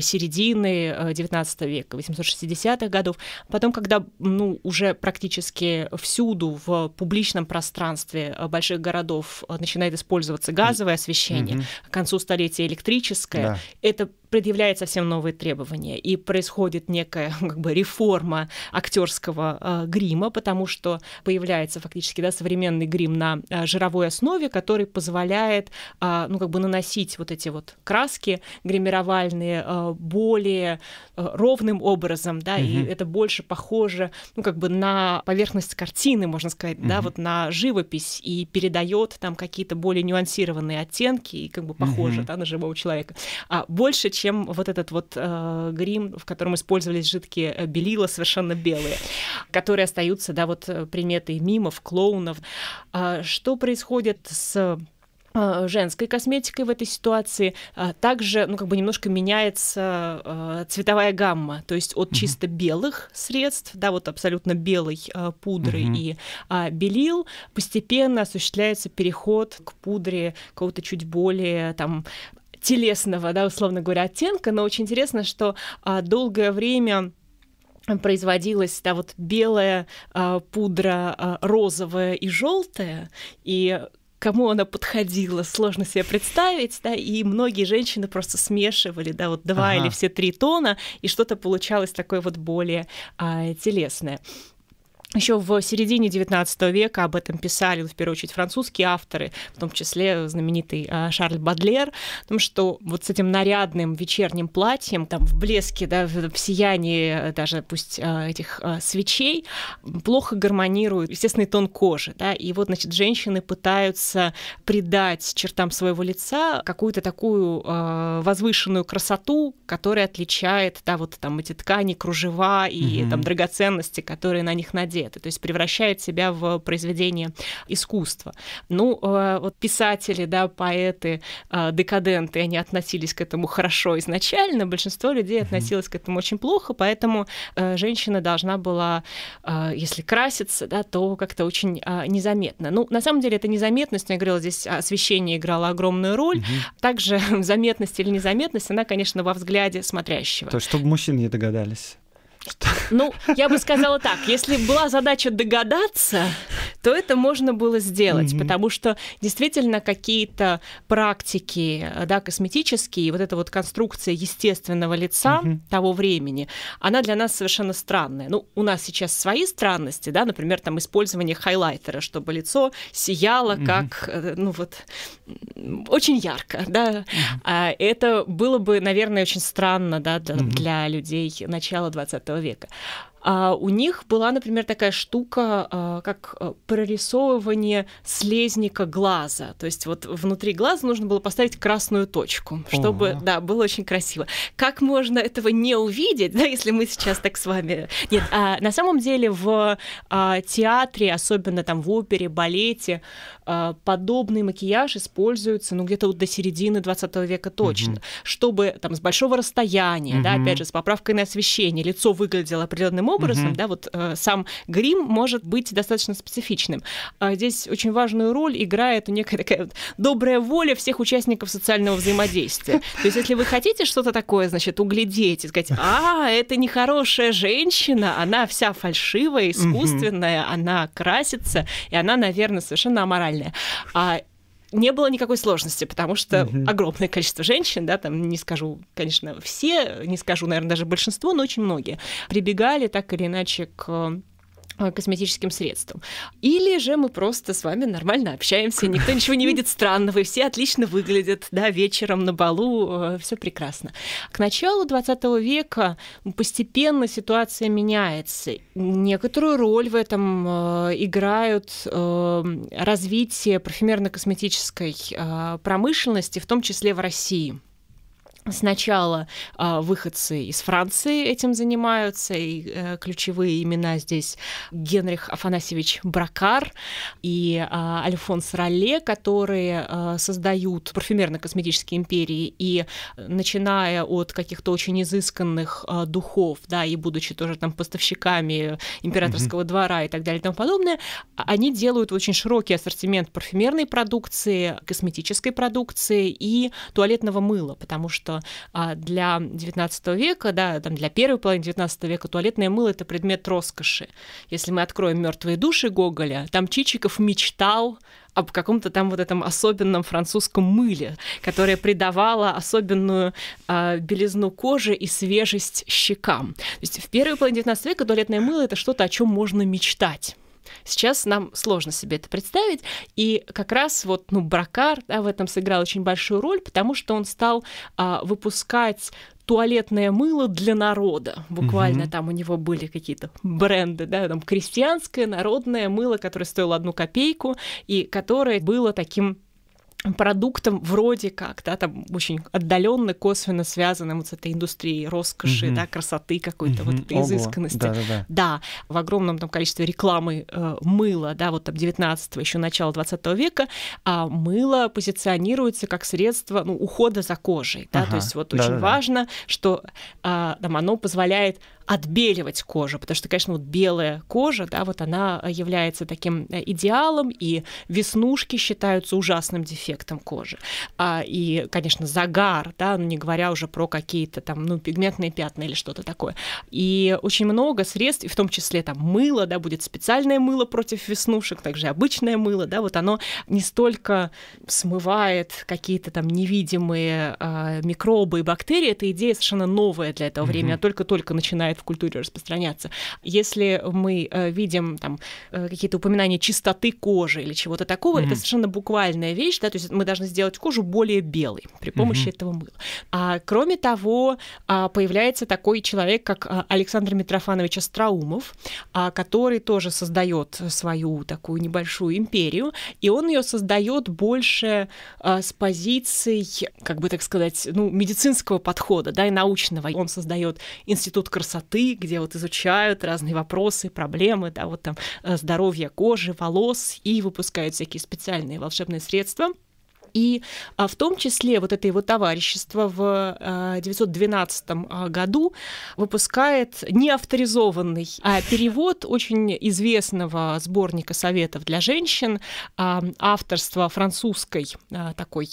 середины XIX века, 860-х годов. Потом, когда, ну, уже практически всюду в публичном пространстве больших городов начинает использоваться газовое освещение, mm-hmm. к концу столетия электрическое, да. это предъявляет совсем новые требования, и происходит некая как бы реформа актерского э, грима, потому что появляется фактически да, современный грим на э, жировой основе, который позволяет э, ну, как бы наносить вот эти вот краски гримировальные э, более э, ровным образом, да, угу. и это больше похоже ну, как бы на поверхность картины, можно сказать, угу. да, вот на живопись, и передает там какие-то более нюансированные оттенки, и как бы похоже угу. да, на живого человека. А больше, чем вот этот вот э, грим, в котором использовались жидкие э, белила совершенно белые, которые остаются, да, вот э, приметы мимов, клоунов. А что происходит с э, женской косметикой в этой ситуации а также, ну, как бы немножко меняется цветовая гамма, то есть от чисто белых средств, да, вот абсолютно белой пудры и а, белил постепенно осуществляется переход к пудре какого-то чуть более там телесного, да, условно говоря, оттенка, но очень интересно, что а, долгое время производилась да, вот белая а, пудра, а, розовая и желтая, и кому она подходила, сложно себе представить, да, и многие женщины просто смешивали, да, вот два ага. или все три тона, и что-то получалось такое вот более а, телесное. Еще в середине XIX века об этом писали, в первую очередь, французские авторы, в том числе знаменитый а, Шарль Бадлер, о том, что вот с этим нарядным вечерним платьем, там в блеске, да, в сиянии э, даже, пусть а, этих а, свечей, плохо гармонирует естественный тон кожи, да, и вот, значит, женщины пытаются придать чертам своего лица какую-то такую возвышенную красоту, которая отличает, да, вот там эти ткани, кружева и mm-hmm. там драгоценности, которые на них надеты газеты, то есть превращает себя в произведение искусства. Ну, э, вот писатели, да, поэты, э, декаденты, они относились к этому хорошо изначально, большинство людей относилось к этому очень плохо, поэтому э, женщина должна была, если краситься, да, то как-то очень незаметно. Ну, на самом деле это незаметность, я говорила, здесь освещение играло огромную роль. Угу. Также заметность или незаметность, она, конечно, во взгляде смотрящего. То, есть, чтобы мужчины не догадались. Что? Ну, я бы сказала так, если была задача догадаться, то это можно было сделать, mm-hmm. потому что действительно какие-то практики, да, косметические, вот эта вот конструкция естественного лица mm-hmm. того времени, она для нас совершенно странная. Ну, у нас сейчас свои странности, да, например, там использование хайлайтера, чтобы лицо сияло mm-hmm. как, э, ну вот, очень ярко, да. Mm-hmm. А это было бы, наверное, очень странно, да, для, mm-hmm. для людей начала 20 века. А у них была, например, такая штука, а, как э, прорисовывание слезника глаза. То есть вот внутри глаза нужно было поставить красную точку, чтобы, uh да, было очень красиво. Как можно этого не увидеть, да, если мы сейчас так с вами... Нет, а, на самом деле в а, театре, особенно там в опере, балете, а, подобный макияж используется, ну, где-то вот до середины 20 века точно, угу. чтобы там с большого расстояния, угу. да, опять же, с поправкой на освещение, лицо выглядело определенным образом, угу. да, вот э, сам грим может быть достаточно специфичным. А здесь очень важную роль играет некая такая вот добрая воля всех участников социального взаимодействия. То есть, если вы хотите что-то такое, значит, углядеть и сказать, а, это нехорошая женщина, она вся фальшивая, искусственная, она красится, и она, наверное, совершенно аморальна нормальная. А не было никакой сложности, потому что mm-hmm. огромное количество женщин, да, там не скажу, конечно, все, не скажу, наверное, даже большинство, но очень многие прибегали так или иначе к Э, косметическим средством. Или же мы просто с вами нормально общаемся, никто ничего не видит странного, и все отлично выглядят, да, вечером на балу, э, все прекрасно. К началу 20 века постепенно ситуация меняется. Некоторую роль в этом э, играют эм, развитие парфюмерно-косметической промышленности, в том числе в России. Сначала э, выходцы из Франции этим занимаются, и э, ключевые имена здесь Генрих Афанасьевич Бракар и э, Альфонс Ролле, которые э, создают парфюмерно-косметические империи, и э, начиная от каких-то очень изысканных э, духов, да, и будучи тоже там поставщиками императорского mm-hmm. двора и так далее и тому подобное, они делают очень широкий ассортимент парфюмерной продукции, косметической продукции и туалетного мыла, потому что а для 19 века, да, там для первой половины 19 века туалетное мыло — это предмет роскоши. Если мы откроем «Мертвые души» Гоголя, там Чичиков мечтал об каком-то там вот этом особенном французском мыле, которое придавало особенную э, белизну кожи и свежесть щекам. То есть в первой половине XIX века туалетное мыло это что-то, о чем можно мечтать. Сейчас нам сложно себе это представить, и как раз вот, ну, Бракар да, в этом сыграл очень большую роль, потому что он стал а, выпускать туалетное мыло для народа. Буквально угу. там у него были какие-то бренды, да, там крестьянское народное мыло, которое стоило одну копейку и которое было таким продуктом вроде как, да, там очень отдаленно, косвенно связанным вот с этой индустрией роскоши, mm-hmm. да, красоты какой-то, mm-hmm. вот этой Ого. изысканности. Да, да, да. да, в огромном там количестве рекламы э, мыла, да, вот там 19-го, еще начало 20 века, а мыло позиционируется как средство ну, ухода за кожей, да, ага. то есть вот да, очень да, важно, да. что э, там оно позволяет отбеливать кожу, потому что, конечно, вот белая кожа, да, вот она является таким э, идеалом, и веснушки считаются ужасным дефектом, эффектом кожи. А, и, конечно, загар, да, ну, не говоря уже про какие-то там, ну, пигментные пятна или что-то такое. И очень много средств, и в том числе там мыло, да, будет специальное мыло против веснушек, также обычное мыло, да, вот оно не столько смывает какие-то там невидимые э, микробы и бактерии, эта идея совершенно новая для этого mm-hmm. времени, а только-только начинает в культуре распространяться. Если мы э, видим там э, какие-то упоминания чистоты кожи или чего-то такого, mm-hmm. это совершенно буквальная вещь, да, то есть мы должны сделать кожу более белой при помощи mm-hmm. этого мыла. А кроме того, а, появляется такой человек, как а, Александр Митрофанович Остроумов, а, который тоже создает свою такую небольшую империю, и он ее создает больше с позиций, как бы так сказать, ну, медицинского подхода, да, и научного. Он создает институт красоты, где вот изучают разные вопросы, проблемы, да, вот там э, здоровье кожи, волос, и выпускают всякие специальные волшебные средства – и а, в том числе вот это его товарищество в 1912 а, а, году выпускает неавторизованный перевод очень известного сборника советов для женщин авторства французской такой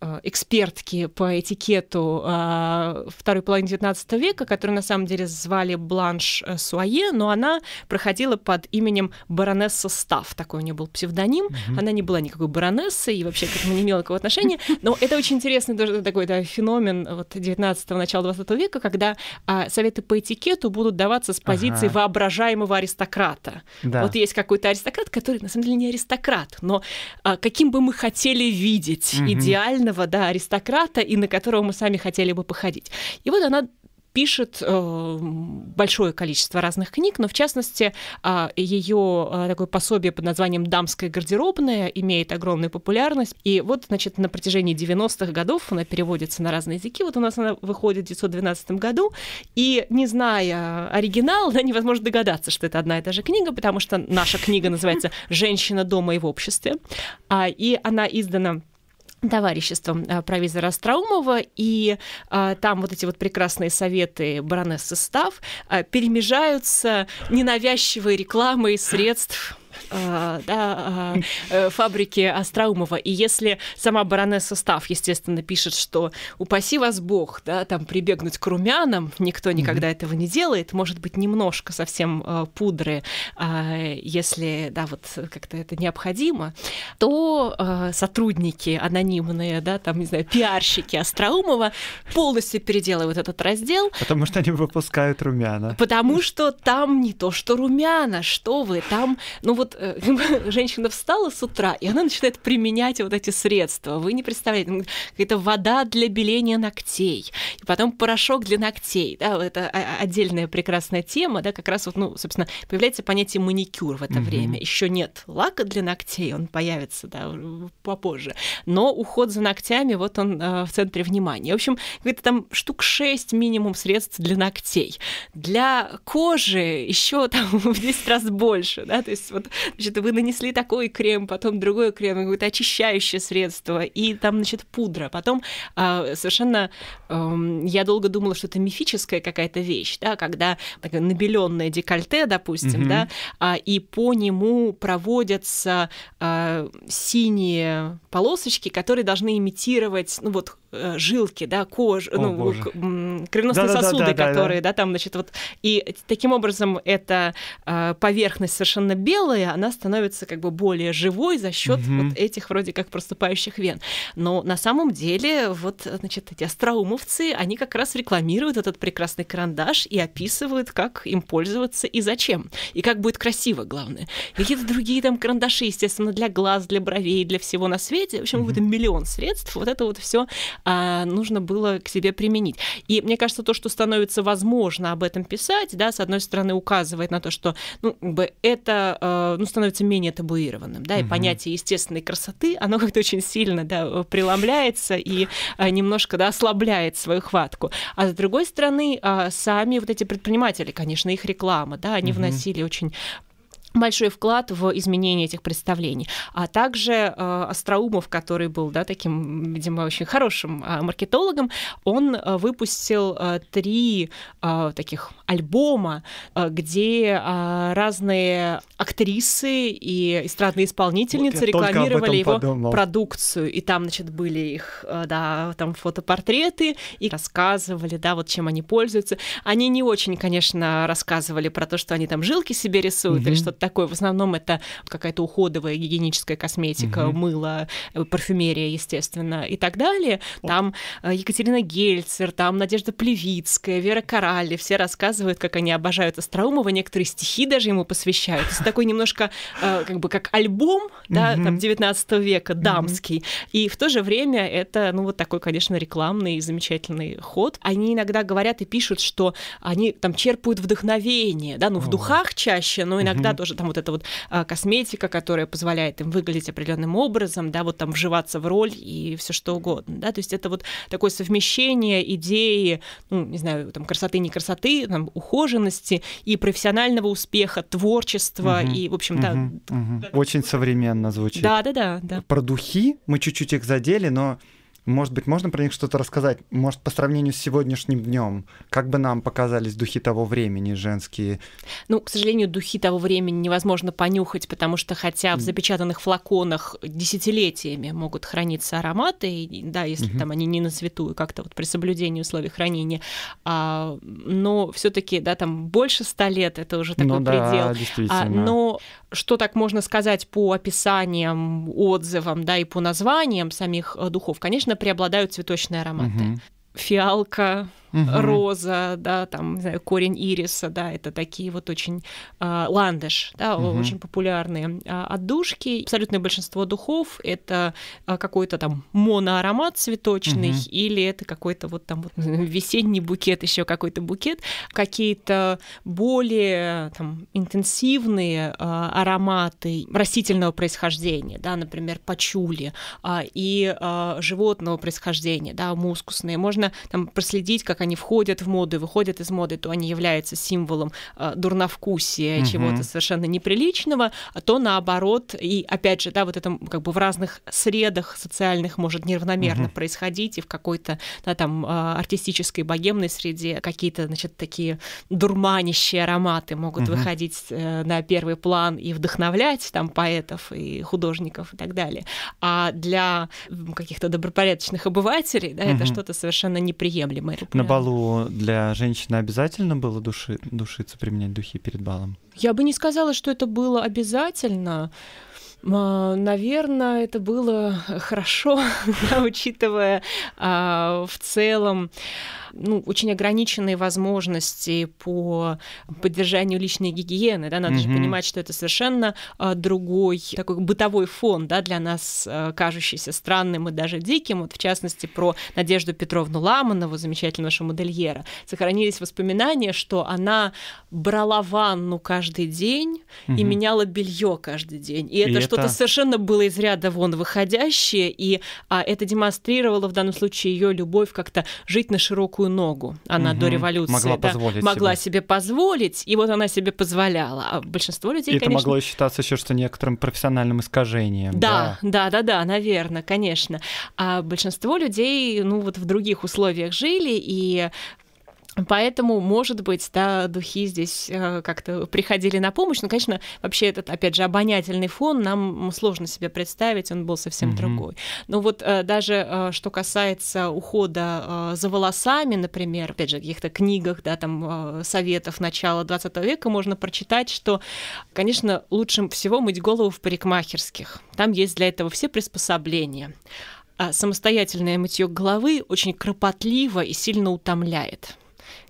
Э, экспертки по этикету э, второй половины XIX века, которую на самом деле звали Бланш э, Суае, но она проходила под именем баронесса Став, такой у нее был псевдоним, mm-hmm. она не была никакой баронессой и вообще к этому не имела никакого отношения, но это очень интересный тоже такой да, феномен вот 19-го, начала 20 века, когда а, советы по этикету будут даваться с позиции ага. воображаемого аристократа. Да. Вот есть какой-то аристократ, который на самом деле не аристократ, но а, каким бы мы хотели видеть mm-hmm. идеально идеального, да, аристократа, и на которого мы сами хотели бы походить. И вот она пишет э, большое количество разных книг, но в частности э, ее э, такое пособие под названием «Дамская гардеробная» имеет огромную популярность. И вот, значит, на протяжении 90-х годов она переводится на разные языки. Вот у нас она выходит в 1912 году, и не зная оригинал, да, невозможно догадаться, что это одна и та же книга, потому что наша книга называется «Женщина дома и в обществе», а, и она издана товариществом э, провизора Остроумова, и а, там вот эти вот прекрасные советы баронессы Став а, перемежаются ненавязчивой рекламой средств а, да, а, э, фабрики Остраумова. И если сама баронесса Став, естественно, пишет, что «Упаси вас Бог, да, там прибегнуть к румянам, никто никогда mm-hmm. этого не делает, может быть, немножко совсем э, пудры, а, если, да, вот как-то это необходимо», то э, сотрудники анонимные, да, там, не знаю, пиарщики Остраумова полностью переделывают этот раздел. Потому что они выпускают румяна. Потому что там не то, что румяна, что вы, там, ну вот вот э, женщина встала с утра, и она начинает применять вот эти средства. Вы не представляете, ну, какая-то вода для беления ногтей, и потом порошок для ногтей. Да, это отдельная прекрасная тема, да, как раз вот, ну, собственно, появляется понятие маникюр в это mm-hmm. время. Еще нет лака для ногтей, он появится, да, попозже. Но уход за ногтями, вот он э, в центре внимания. В общем, это там штук 6 минимум средств для ногтей. Для кожи еще там в 10 раз больше, да, то есть вот значит, вы нанесли такой крем, потом другой крем, какое-то очищающее средство, и там, значит, пудра. Потом э, совершенно э, я долго думала, что это мифическая какая-то вещь, да, когда такая набеленное декольте, допустим, mm да, а, и по нему проводятся а, синие полосочки, которые должны имитировать, ну вот э, жилки, да, кожа ну, кровеносные да, сосуды, да, да, которые, да, да. да, там, значит, вот и таким образом эта а, поверхность совершенно белая белая, она становится как бы более живой за счет mm-hmm. вот этих вроде как проступающих вен. Но на самом деле вот, значит, эти остроумовцы, они как раз рекламируют этот прекрасный карандаш и описывают, как им пользоваться и зачем, и как будет красиво, главное. Какие-то другие там карандаши, естественно, для глаз, для бровей, для всего на свете. В общем, mm-hmm. какой миллион средств. Вот это вот все а, нужно было к себе применить. И мне кажется, то, что становится возможно об этом писать, да, с одной стороны указывает на то, что ну, как бы это э, Э, ну, становится менее табуированным, да, и угу. понятие естественной красоты, оно как-то очень сильно, да, э, преломляется и э, немножко, да, ослабляет свою хватку. А с другой стороны, сами вот эти предприниматели, конечно, их реклама, да, они угу. вносили очень большой вклад в изменение этих представлений. А также э, Остроумов, который был да, таким, видимо, очень хорошим э, маркетологом, он э, выпустил э, три э, таких альбома, э, где а, разные актрисы и эстрадные исполнительницы вот рекламировали его подумал. продукцию. И там, значит, были их, э, да, там фотопортреты и рассказывали, да, вот чем они пользуются. Они не очень, конечно, рассказывали про то, что они там жилки себе рисуют угу. или что-то такое. В основном это какая-то уходовая гигиеническая косметика, угу. мыло, э, парфюмерия, естественно, и так далее. Там Екатерина Гельцер, там Надежда Плевицкая, Вера Коралли, все рассказывали рассказывают, как они обожают Остроумова, некоторые стихи даже ему посвящают. Это такой немножко э, как бы как альбом, да, mm-hmm. там 19 века, дамский. Mm-hmm. И в то же время это, ну, вот такой, конечно, рекламный и замечательный ход. Они иногда говорят и пишут, что они там черпают вдохновение, да, ну, в oh. духах чаще, но иногда mm-hmm. тоже там вот эта вот э, косметика, которая позволяет им выглядеть определенным образом, да, вот там вживаться в роль и все что угодно, да, то есть это вот такое совмещение идеи, ну, не знаю, там, красоты, не красоты, там, ухоженности и профессионального успеха, творчества угу, и, в общем-то... Угу, угу. Очень современно звучит. да, да, да. Про духи мы чуть-чуть их задели, но может быть, можно про них что-то рассказать? Может, по сравнению с сегодняшним днем, как бы нам показались духи того времени женские? Ну, к сожалению, духи того времени невозможно понюхать, потому что хотя в запечатанных флаконах десятилетиями могут храниться ароматы, и, да, если угу. там они не на цвету, и как-то вот при соблюдении условий хранения, а, но все-таки, да, там больше ста лет это уже такой ну, да, предел. А, но что так можно сказать по описаниям, отзывам, да, и по названиям самих э, духов? Конечно, преобладают цветочные ароматы. Угу фиалка, угу. роза, да, там, не знаю, корень ириса, да, это такие вот очень э, ландыш, да, угу. очень популярные э, отдушки. Абсолютное большинство духов это а, какой-то там моноаромат цветочный угу. или это какой-то вот там вот весенний букет, еще какой-то букет, какие-то более там интенсивные э, ароматы растительного происхождения, да, например, пачули э, и э, животного происхождения, да, мускусные. Можно можно там проследить, как они входят в моду и выходят из моды, то они являются символом э, дурновкусия, угу. чего-то совершенно неприличного, а то наоборот, и опять же, да, вот это как бы в разных средах социальных может неравномерно угу. происходить, и в какой-то, да, там, э, артистической богемной среде какие-то, значит, такие дурманящие ароматы могут угу. выходить э, на первый план и вдохновлять там поэтов и художников и так далее. А для каких-то добропорядочных обывателей, да, угу. это что-то совершенно совершенно неприемлемая На балу для женщины обязательно было души, душиться, применять духи перед балом? Я бы не сказала, что это было обязательно. Наверное, это было хорошо, учитывая а, в целом ну, очень ограниченные возможности по поддержанию личной гигиены, да, надо mm-hmm. же понимать, что это совершенно а, другой такой бытовой фон, да, для нас а, кажущийся странным и даже диким, вот в частности про Надежду Петровну Ламанову, замечательного модельера, сохранились воспоминания, что она брала ванну каждый день mm-hmm. и меняла белье каждый день, и, и это, что-то совершенно было из ряда вон выходящее, и а, это демонстрировало в данном случае ее любовь как-то жить на широкую руку ногу. Она угу. до революции могла, да, позволить могла себе. себе позволить, и вот она себе позволяла. А большинство людей, и конечно... Это могло считаться еще что некоторым профессиональным искажением. Да, да, да, да, да наверное, конечно. А большинство людей, ну вот в других условиях жили, и Поэтому, может быть, да, духи здесь э, как-то приходили на помощь. Но, конечно, вообще этот, опять же, обонятельный фон нам сложно себе представить, он был совсем mm-hmm. другой. Но вот э, даже э, что касается ухода за волосами, например, опять же, в каких-то книгах, да, там, советов начала 20 века можно прочитать, что, конечно, лучше всего мыть голову в парикмахерских. Там есть для этого все приспособления. А самостоятельное мытье головы очень кропотливо и сильно утомляет.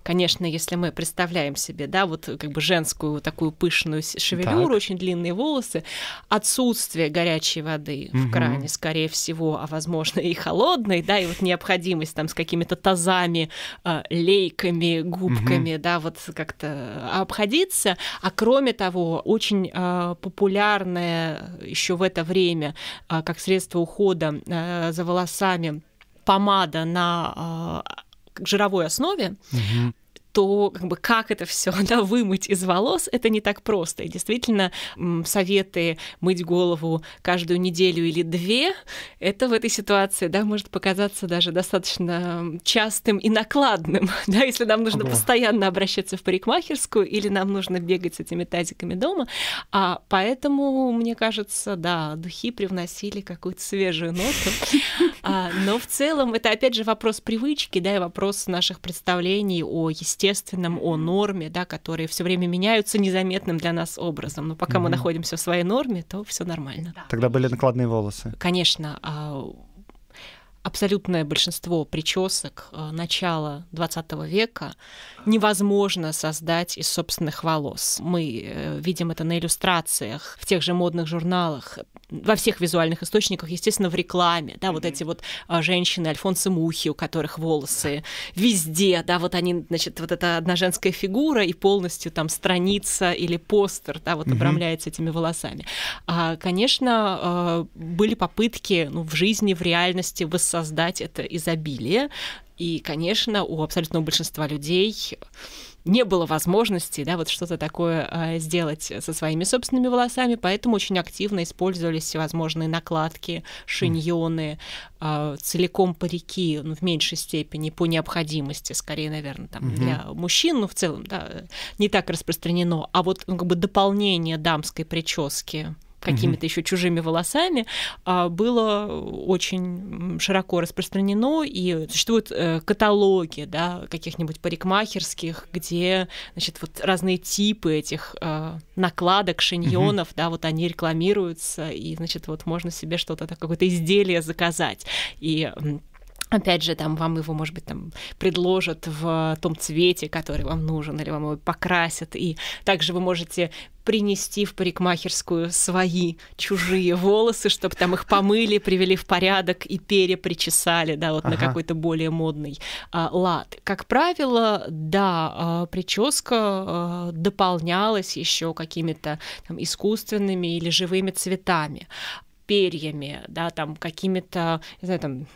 Конечно, если мы представляем себе, да, вот э, как бы женскую такую пышную шевелюру, так. очень длинные волосы, отсутствие горячей воды угу. в кране, скорее всего, а возможно и холодной, да, и вот необходимость там с какими-то тазами, а, лейками, губками, угу. да, вот как-то обходиться. А кроме того, очень а, популярное еще в это время а, как средство ухода за волосами помада на жировой основе, угу то как бы как это все да, вымыть из волос, это не так просто. И действительно, советы мыть голову каждую неделю или две, это в этой ситуации да, может показаться даже достаточно частым и накладным, да, если нам нужно да. постоянно обращаться в парикмахерскую или нам нужно бегать с этими тазиками дома. А поэтому, мне кажется, да, духи привносили какую-то свежую ноту. А, но в целом это, опять же, вопрос привычки, да, и вопрос наших представлений о естественности естественном, о норме, да, которые все время меняются незаметным для нас образом. Но пока mm мы находимся в своей норме, то все нормально. Тогда были накладные волосы. Конечно, а, абсолютное большинство причесок а, начала 20 века невозможно создать из собственных волос. Мы э, видим это на иллюстрациях в тех же модных журналах во всех визуальных источниках, естественно, в рекламе, да, mm-hmm. вот эти вот а, женщины, альфонсы мухи, у которых волосы везде, да, вот они, значит, вот эта одна женская фигура и полностью там страница или постер, да, вот mm-hmm. обрамляется этими волосами. А, конечно, а, были попытки ну, в жизни, в реальности воссоздать это изобилие, и, конечно, у абсолютного большинства людей не было возможности, да, вот что-то такое э, сделать со своими собственными волосами, поэтому очень активно использовались всевозможные накладки, шиньоны, э, целиком парики, ну, в меньшей степени по необходимости, скорее, наверное, там угу. для мужчин, ну, в целом, да, не так распространено, а вот ну, как бы дополнение дамской прически какими-то еще чужими волосами, а, было очень широко распространено, и существуют э, каталоги да, каких-нибудь парикмахерских, где значит, вот разные типы этих э, накладок, шиньонов, да, вот они рекламируются, и, значит, вот можно себе что-то, какое-то изделие заказать. И Опять же, там вам его, может быть, там предложат в том цвете, который вам нужен, или вам его покрасят. И также вы можете принести в парикмахерскую свои чужие волосы, чтобы там их помыли, привели в порядок и перепричесали, да, вот ага. на какой-то более модный а, лад. Как правило, да, а, прическа а, дополнялась еще какими-то там, искусственными или живыми цветами перьями, да, там какими-то, не знаю, там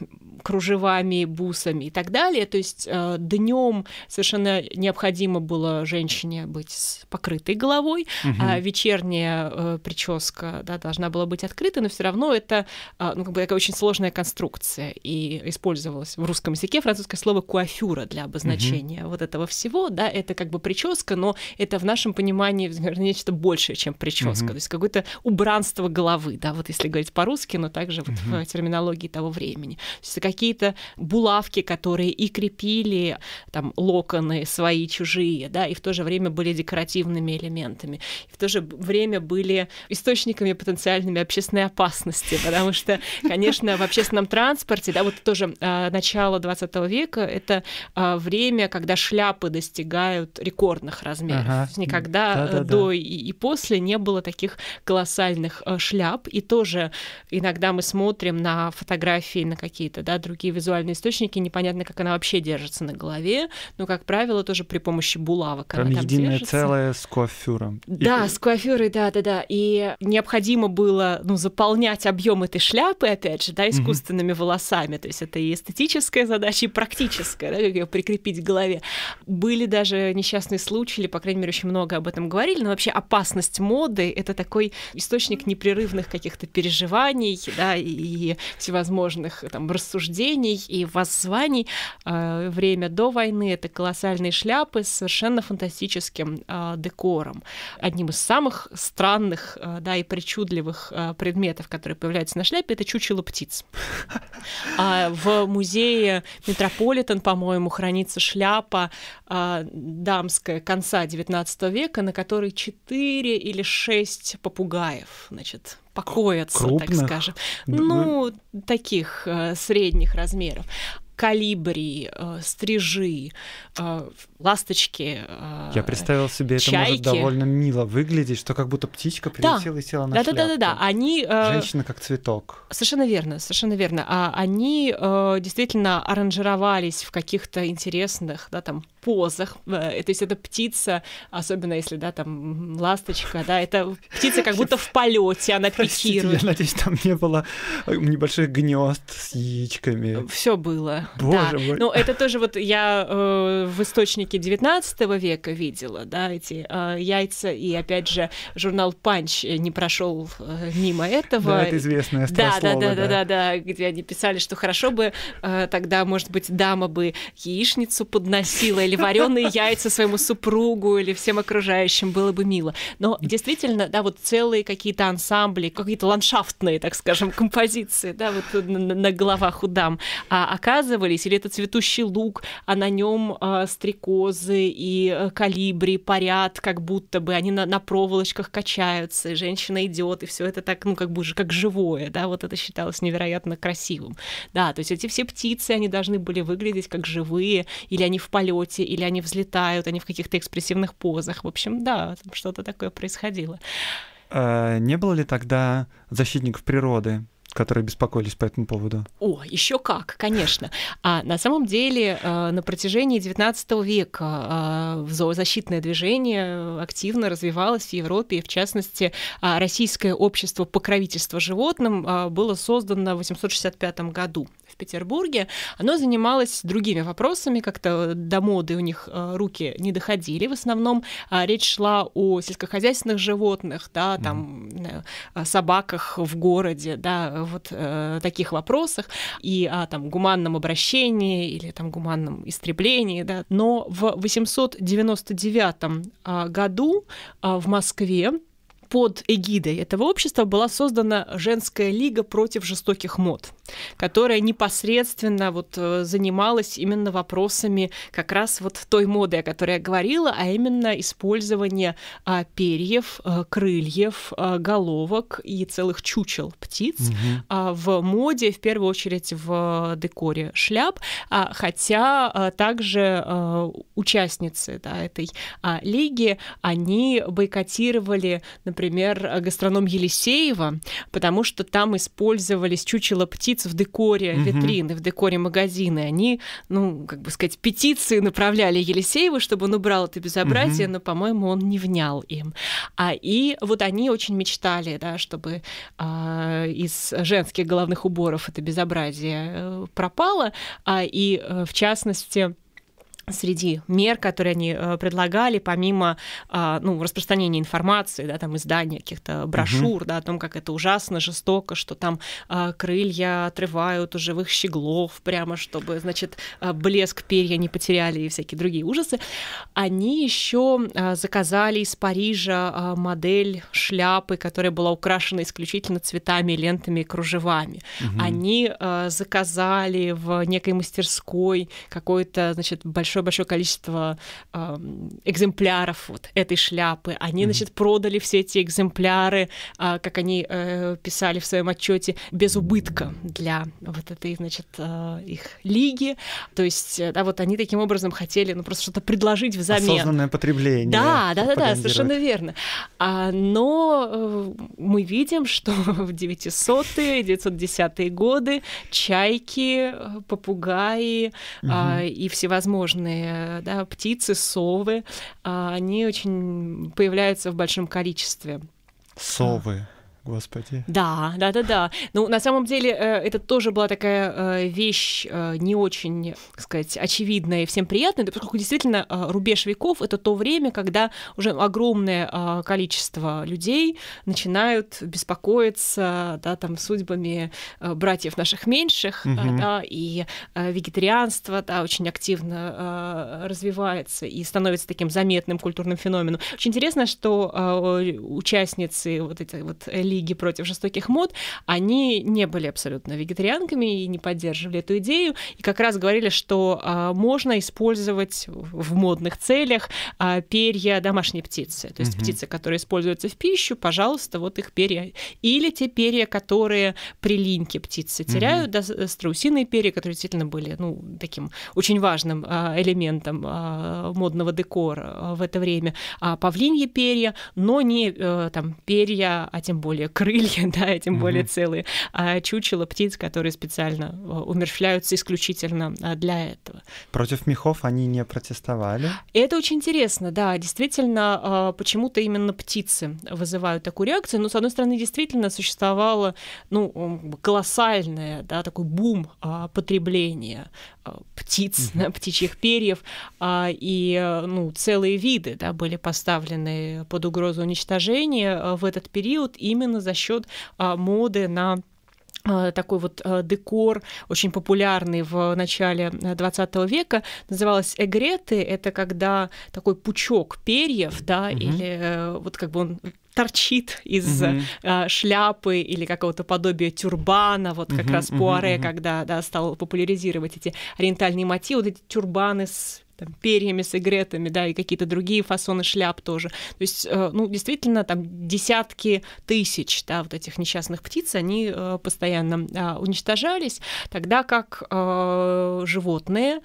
кружевами, бусами и так далее. То есть э, днем совершенно необходимо было женщине быть с покрытой головой, угу. а вечерняя э, прическа да, должна была быть открыта, но все равно это э, ну, как бы такая очень сложная конструкция. И использовалось в русском языке французское слово куафюра для обозначения угу. вот этого всего. Да, это как бы прическа, но это в нашем понимании нечто большее, чем прическа. Угу. То есть какое-то убранство головы, да, вот если говорить по-русски, но также вот в терминологии того времени. То есть какие-то булавки, которые и крепили там локоны свои, чужие, да, и в то же время были декоративными элементами, и в то же время были источниками потенциальными общественной опасности, потому что, конечно, в общественном транспорте, да, вот тоже а, начало 20 века, это а, время, когда шляпы достигают рекордных размеров. Ага. Никогда э, да, да, до И, и после не было таких колоссальных э, шляп, и тоже иногда мы смотрим на фотографии, на какие-то, да, другие визуальные источники, непонятно, как она вообще держится на голове, но, как правило, тоже при помощи булавок Прям она там единое держится. целое с куафюром. Да, и... Э, с куафюрой, да-да-да. И необходимо было, ну, заполнять объем этой шляпы, опять же, да, искусственными mm-hmm. волосами, то есть это и эстетическая задача, и практическая, да, как ее прикрепить к голове. Были даже несчастные случаи, или, по крайней мере, очень много об этом говорили, но вообще опасность моды — это такой источник непрерывных каких-то переживаний, да, и всевозможных там рассуждений награждений и воззваний. Э, время до войны — это колоссальные шляпы с совершенно фантастическим э, декором. Одним из самых странных э, да, и причудливых предметов, которые появляются на шляпе, это чучело птиц. А в музее Метрополитен, по-моему, хранится шляпа дамская конца XIX века, на которой 4 или 6 попугаев, значит, покоятся, Крупных? так скажем. Ну, ну, таких э, средних размеров калибри, э, стрижи, э, ласточки. Э, Я представил себе, чайки. это может довольно мило выглядеть, что как будто птичка прилетела да. и села на да, шляпку. Да, да, да, да. Они, э, Женщина как цветок. Совершенно верно, совершенно верно. А они э, действительно аранжировались в каких-то интересных, да, там позах. Э, э, то есть это птица, особенно если, да, там ласточка, да, это птица как будто в полете, она пикирует. Я надеюсь, там не было э, небольших гнезд с яичками. Все было. Боже да. мой. Ну, это тоже вот я э, в источнике 19 века видела, да, эти э, яйца, и опять же журнал Панч не прошел э, мимо этого. Да, это известное да, да, да, да, да, да, где они писали, что хорошо бы э, тогда, может быть, дама бы яичницу подносила или вареные яйца своему супругу или всем окружающим, было бы мило. Но действительно, да, вот целые какие-то ансамбли, какие-то ландшафтные, так скажем, композиции, да, вот на головах у дам а, оказывались, или это цветущий лук, а на нем а, стрекозы и э, калибри парят, как будто бы они на, на проволочках качаются, и женщина идет, и все это так, ну, как бы уже как живое, да, вот это считалось невероятно красивым. Да, то есть эти все птицы, они должны были выглядеть как живые, или они в полете, полете, или они взлетают, они в каких-то экспрессивных позах. В общем, да, что-то такое происходило. А, не было ли тогда защитников природы, которые беспокоились по этому поводу? О, еще как, конечно. А на самом деле э, на протяжении XIX века э, зоозащитное движение активно развивалось в Европе, и в частности а, Российское общество покровительства животным а, было создано в 865 году. Петербурге, оно занималось другими вопросами, как-то до моды у них э, руки не доходили. В основном а речь шла о сельскохозяйственных животных, да, там mm. собаках в городе, да, вот э, таких вопросах и о там гуманном обращении или там гуманном истреблении, да. Но в 899 а, году а, в Москве под эгидой этого общества была создана женская лига против жестоких мод, которая непосредственно вот э, занималась именно вопросами как раз вот той моды, о которой я говорила, а именно использование а, перьев, а, крыльев, а, головок и целых чучел птиц угу. а, в моде, в первую очередь в декоре шляп, а, хотя а, также а, участницы да, этой а, лиги, они бойкотировали, например, например, гастроном Елисеева, потому что там использовались чучело птиц в декоре угу. витрины, в декоре магазины. Они, ну, как бы сказать, петиции направляли Елисееву, чтобы он убрал это безобразие, угу. но, по-моему, он не внял им. А, и вот они очень мечтали, да, чтобы а, из женских головных уборов это безобразие э, пропало, а, и э, в частности среди мер, которые они э, предлагали, помимо а, ну, распространения информации, да, там издания каких-то брошюр, угу. да, о том, как это ужасно, жестоко, что там а, крылья отрывают у живых щеглов, прямо чтобы, значит, а, блеск перья не потеряли и всякие другие ужасы, они еще заказали из Парижа модель шляпы, которая была украшена исключительно цветами, лентами и кружевами. Угу. Они заказали в некой мастерской какой-то, значит, большой большое-большое количество э, экземпляров вот этой шляпы. Они, mm-hmm. значит, продали все эти экземпляры, э, как они э, писали в своем отчете, без убытка для вот этой, значит, э, их лиги. То есть, э, да, вот они таким образом хотели, ну, просто что-то предложить взамен. Осознанное потребление. Да, да, да, да, совершенно верно. А, но э, мы видим, что в 900-е, 910-е годы чайки, э, попугаи угу. а, и всевозможные подобные да, птицы, совы, а, они очень появляются в большом количестве. Совы. Господи. Да, да, да, да. Ну, на самом деле, э, это тоже была такая э, вещь э, не очень, так сказать, очевидная и всем приятная, поскольку действительно рубеж веков — это то время, когда уже огромное количество людей начинают беспокоиться, да, там, судьбами братьев наших меньших, угу. да, и вегетарианство, да, очень активно развивается и становится таким заметным культурным феноменом. Очень интересно, что участницы вот этих вот элит лиги против жестоких мод, они не были абсолютно вегетарианками и не поддерживали эту идею, и как раз говорили, что а, можно использовать в модных целях а, перья домашней птицы, то есть угу. птицы, которые используются в пищу, пожалуйста, вот их перья, или те перья, которые при линьке птицы теряют, угу. да, страусиные перья, которые действительно были, ну, таким очень важным а, элементом а, модного декора а, в это время, а, павлиньи перья, но не а, там перья, а тем более более крылья, да, тем mm-hmm. более целые, а чучело птиц, которые специально э, умершвляются исключительно а, для этого. Против мехов они не протестовали? И это очень интересно, да, действительно, а, почему-то именно птицы вызывают такую реакцию, но, ну, с одной стороны, действительно существовало, ну, колоссальное, да, такой бум а, потребления птиц, mm-hmm. птичьих перьев, и, э, ну, целые виды, да, были поставлены под угрозу уничтожения э, в этот период именно сделано за счет а, моды на а, такой вот а, декор, очень популярный в начале 20 э, века, называлась эгреты. Это когда такой пучок перьев, да, mm-hmm. или э, вот как бы он торчит из mm-hmm. Uh, шляпы или какого-то подобия тюрбана. Вот как mm-hmm, раз Пуаре, mm-hmm. когда да, стал популяризировать эти ориентальные мотивы, вот эти тюрбаны с там, перьями с игретами, да, и какие-то другие фасоны шляп тоже. То есть, э, ну, действительно, там десятки тысяч, да, вот этих несчастных птиц, они э, постоянно а, уничтожались, тогда как э, животные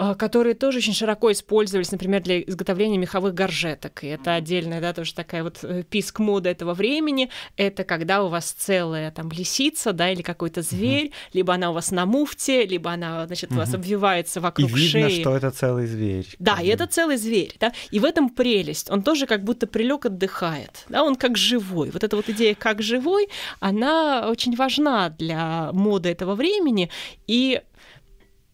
а, которые тоже очень широко использовались, например, для изготовления меховых горжеток. И это отдельная, да, тоже такая вот э, писк моды этого времени. Это когда у вас целая там лисица, да, или какой-то зверь, угу. либо она у вас на муфте, либо она, значит, у угу. вас обвивается вокруг и видно, шеи. что это целый зверь. Да, и это целый зверь, да. И в этом прелесть. Он тоже как будто прилег отдыхает, да, он как живой. Вот эта вот идея как живой, она очень важна для моды этого времени. И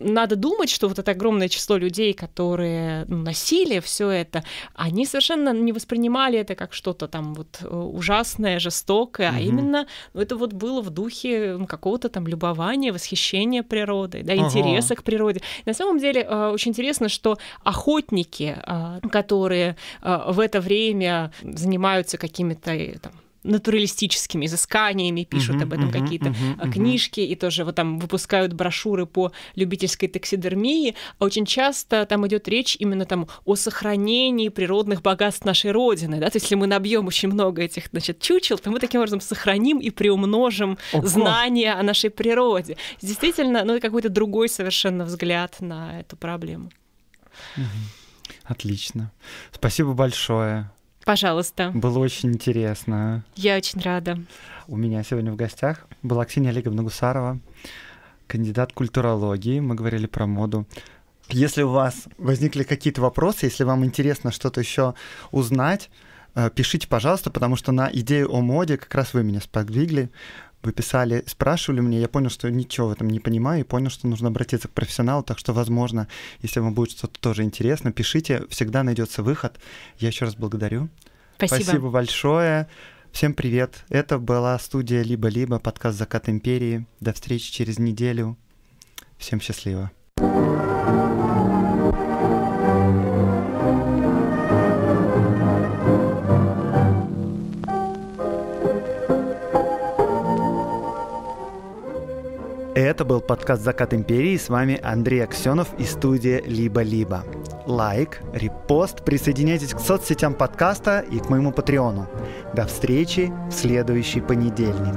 надо думать, что вот это огромное число людей, которые ну, носили все это, они совершенно не воспринимали это как что-то там вот э, ужасное, жестокое, угу. а именно ну, это вот было в духе какого-то там любования, восхищения природой, да, интереса ага. к природе. На самом деле э, очень интересно, что охотники, э, которые в это время занимаются какими-то там натуралистическими изысканиями, пишут uh-huh, об этом uh-huh, какие-то uh-huh, книжки и тоже вот там выпускают брошюры по любительской таксидермии. А очень часто там идет речь именно там о сохранении природных богатств нашей Родины. Да? То есть, если мы набьем очень много этих значит, чучел, то мы таким образом сохраним и приумножим Ого. знания о нашей природе. Действительно, ну, какой-то другой совершенно взгляд на эту проблему. Отлично. Спасибо большое. Пожалуйста. Было очень интересно. Я очень рада. У меня сегодня в гостях была Ксения Олеговна Гусарова, кандидат культурологии. Мы говорили про моду. Если у вас возникли какие-то вопросы, если вам интересно что-то еще узнать, э, пишите, пожалуйста, потому что на идею о моде как раз вы меня сподвигли вы писали, спрашивали мне, я понял, что ничего в этом не понимаю, и понял, что нужно обратиться к профессионалу, так что, возможно, если вам будет что-то тоже интересно, пишите, всегда найдется выход. Я еще раз благодарю. Спасибо. Спасибо большое. Всем привет. Это была студия «Либо-либо», подкаст «Закат империи». До встречи через неделю. Всем счастливо. thank you Это был подкаст «Закат империи». С вами Андрей Аксенов и студия «Либо-либо». Лайк, репост, присоединяйтесь к соцсетям подкаста и к моему патреону. До встречи в следующий понедельник.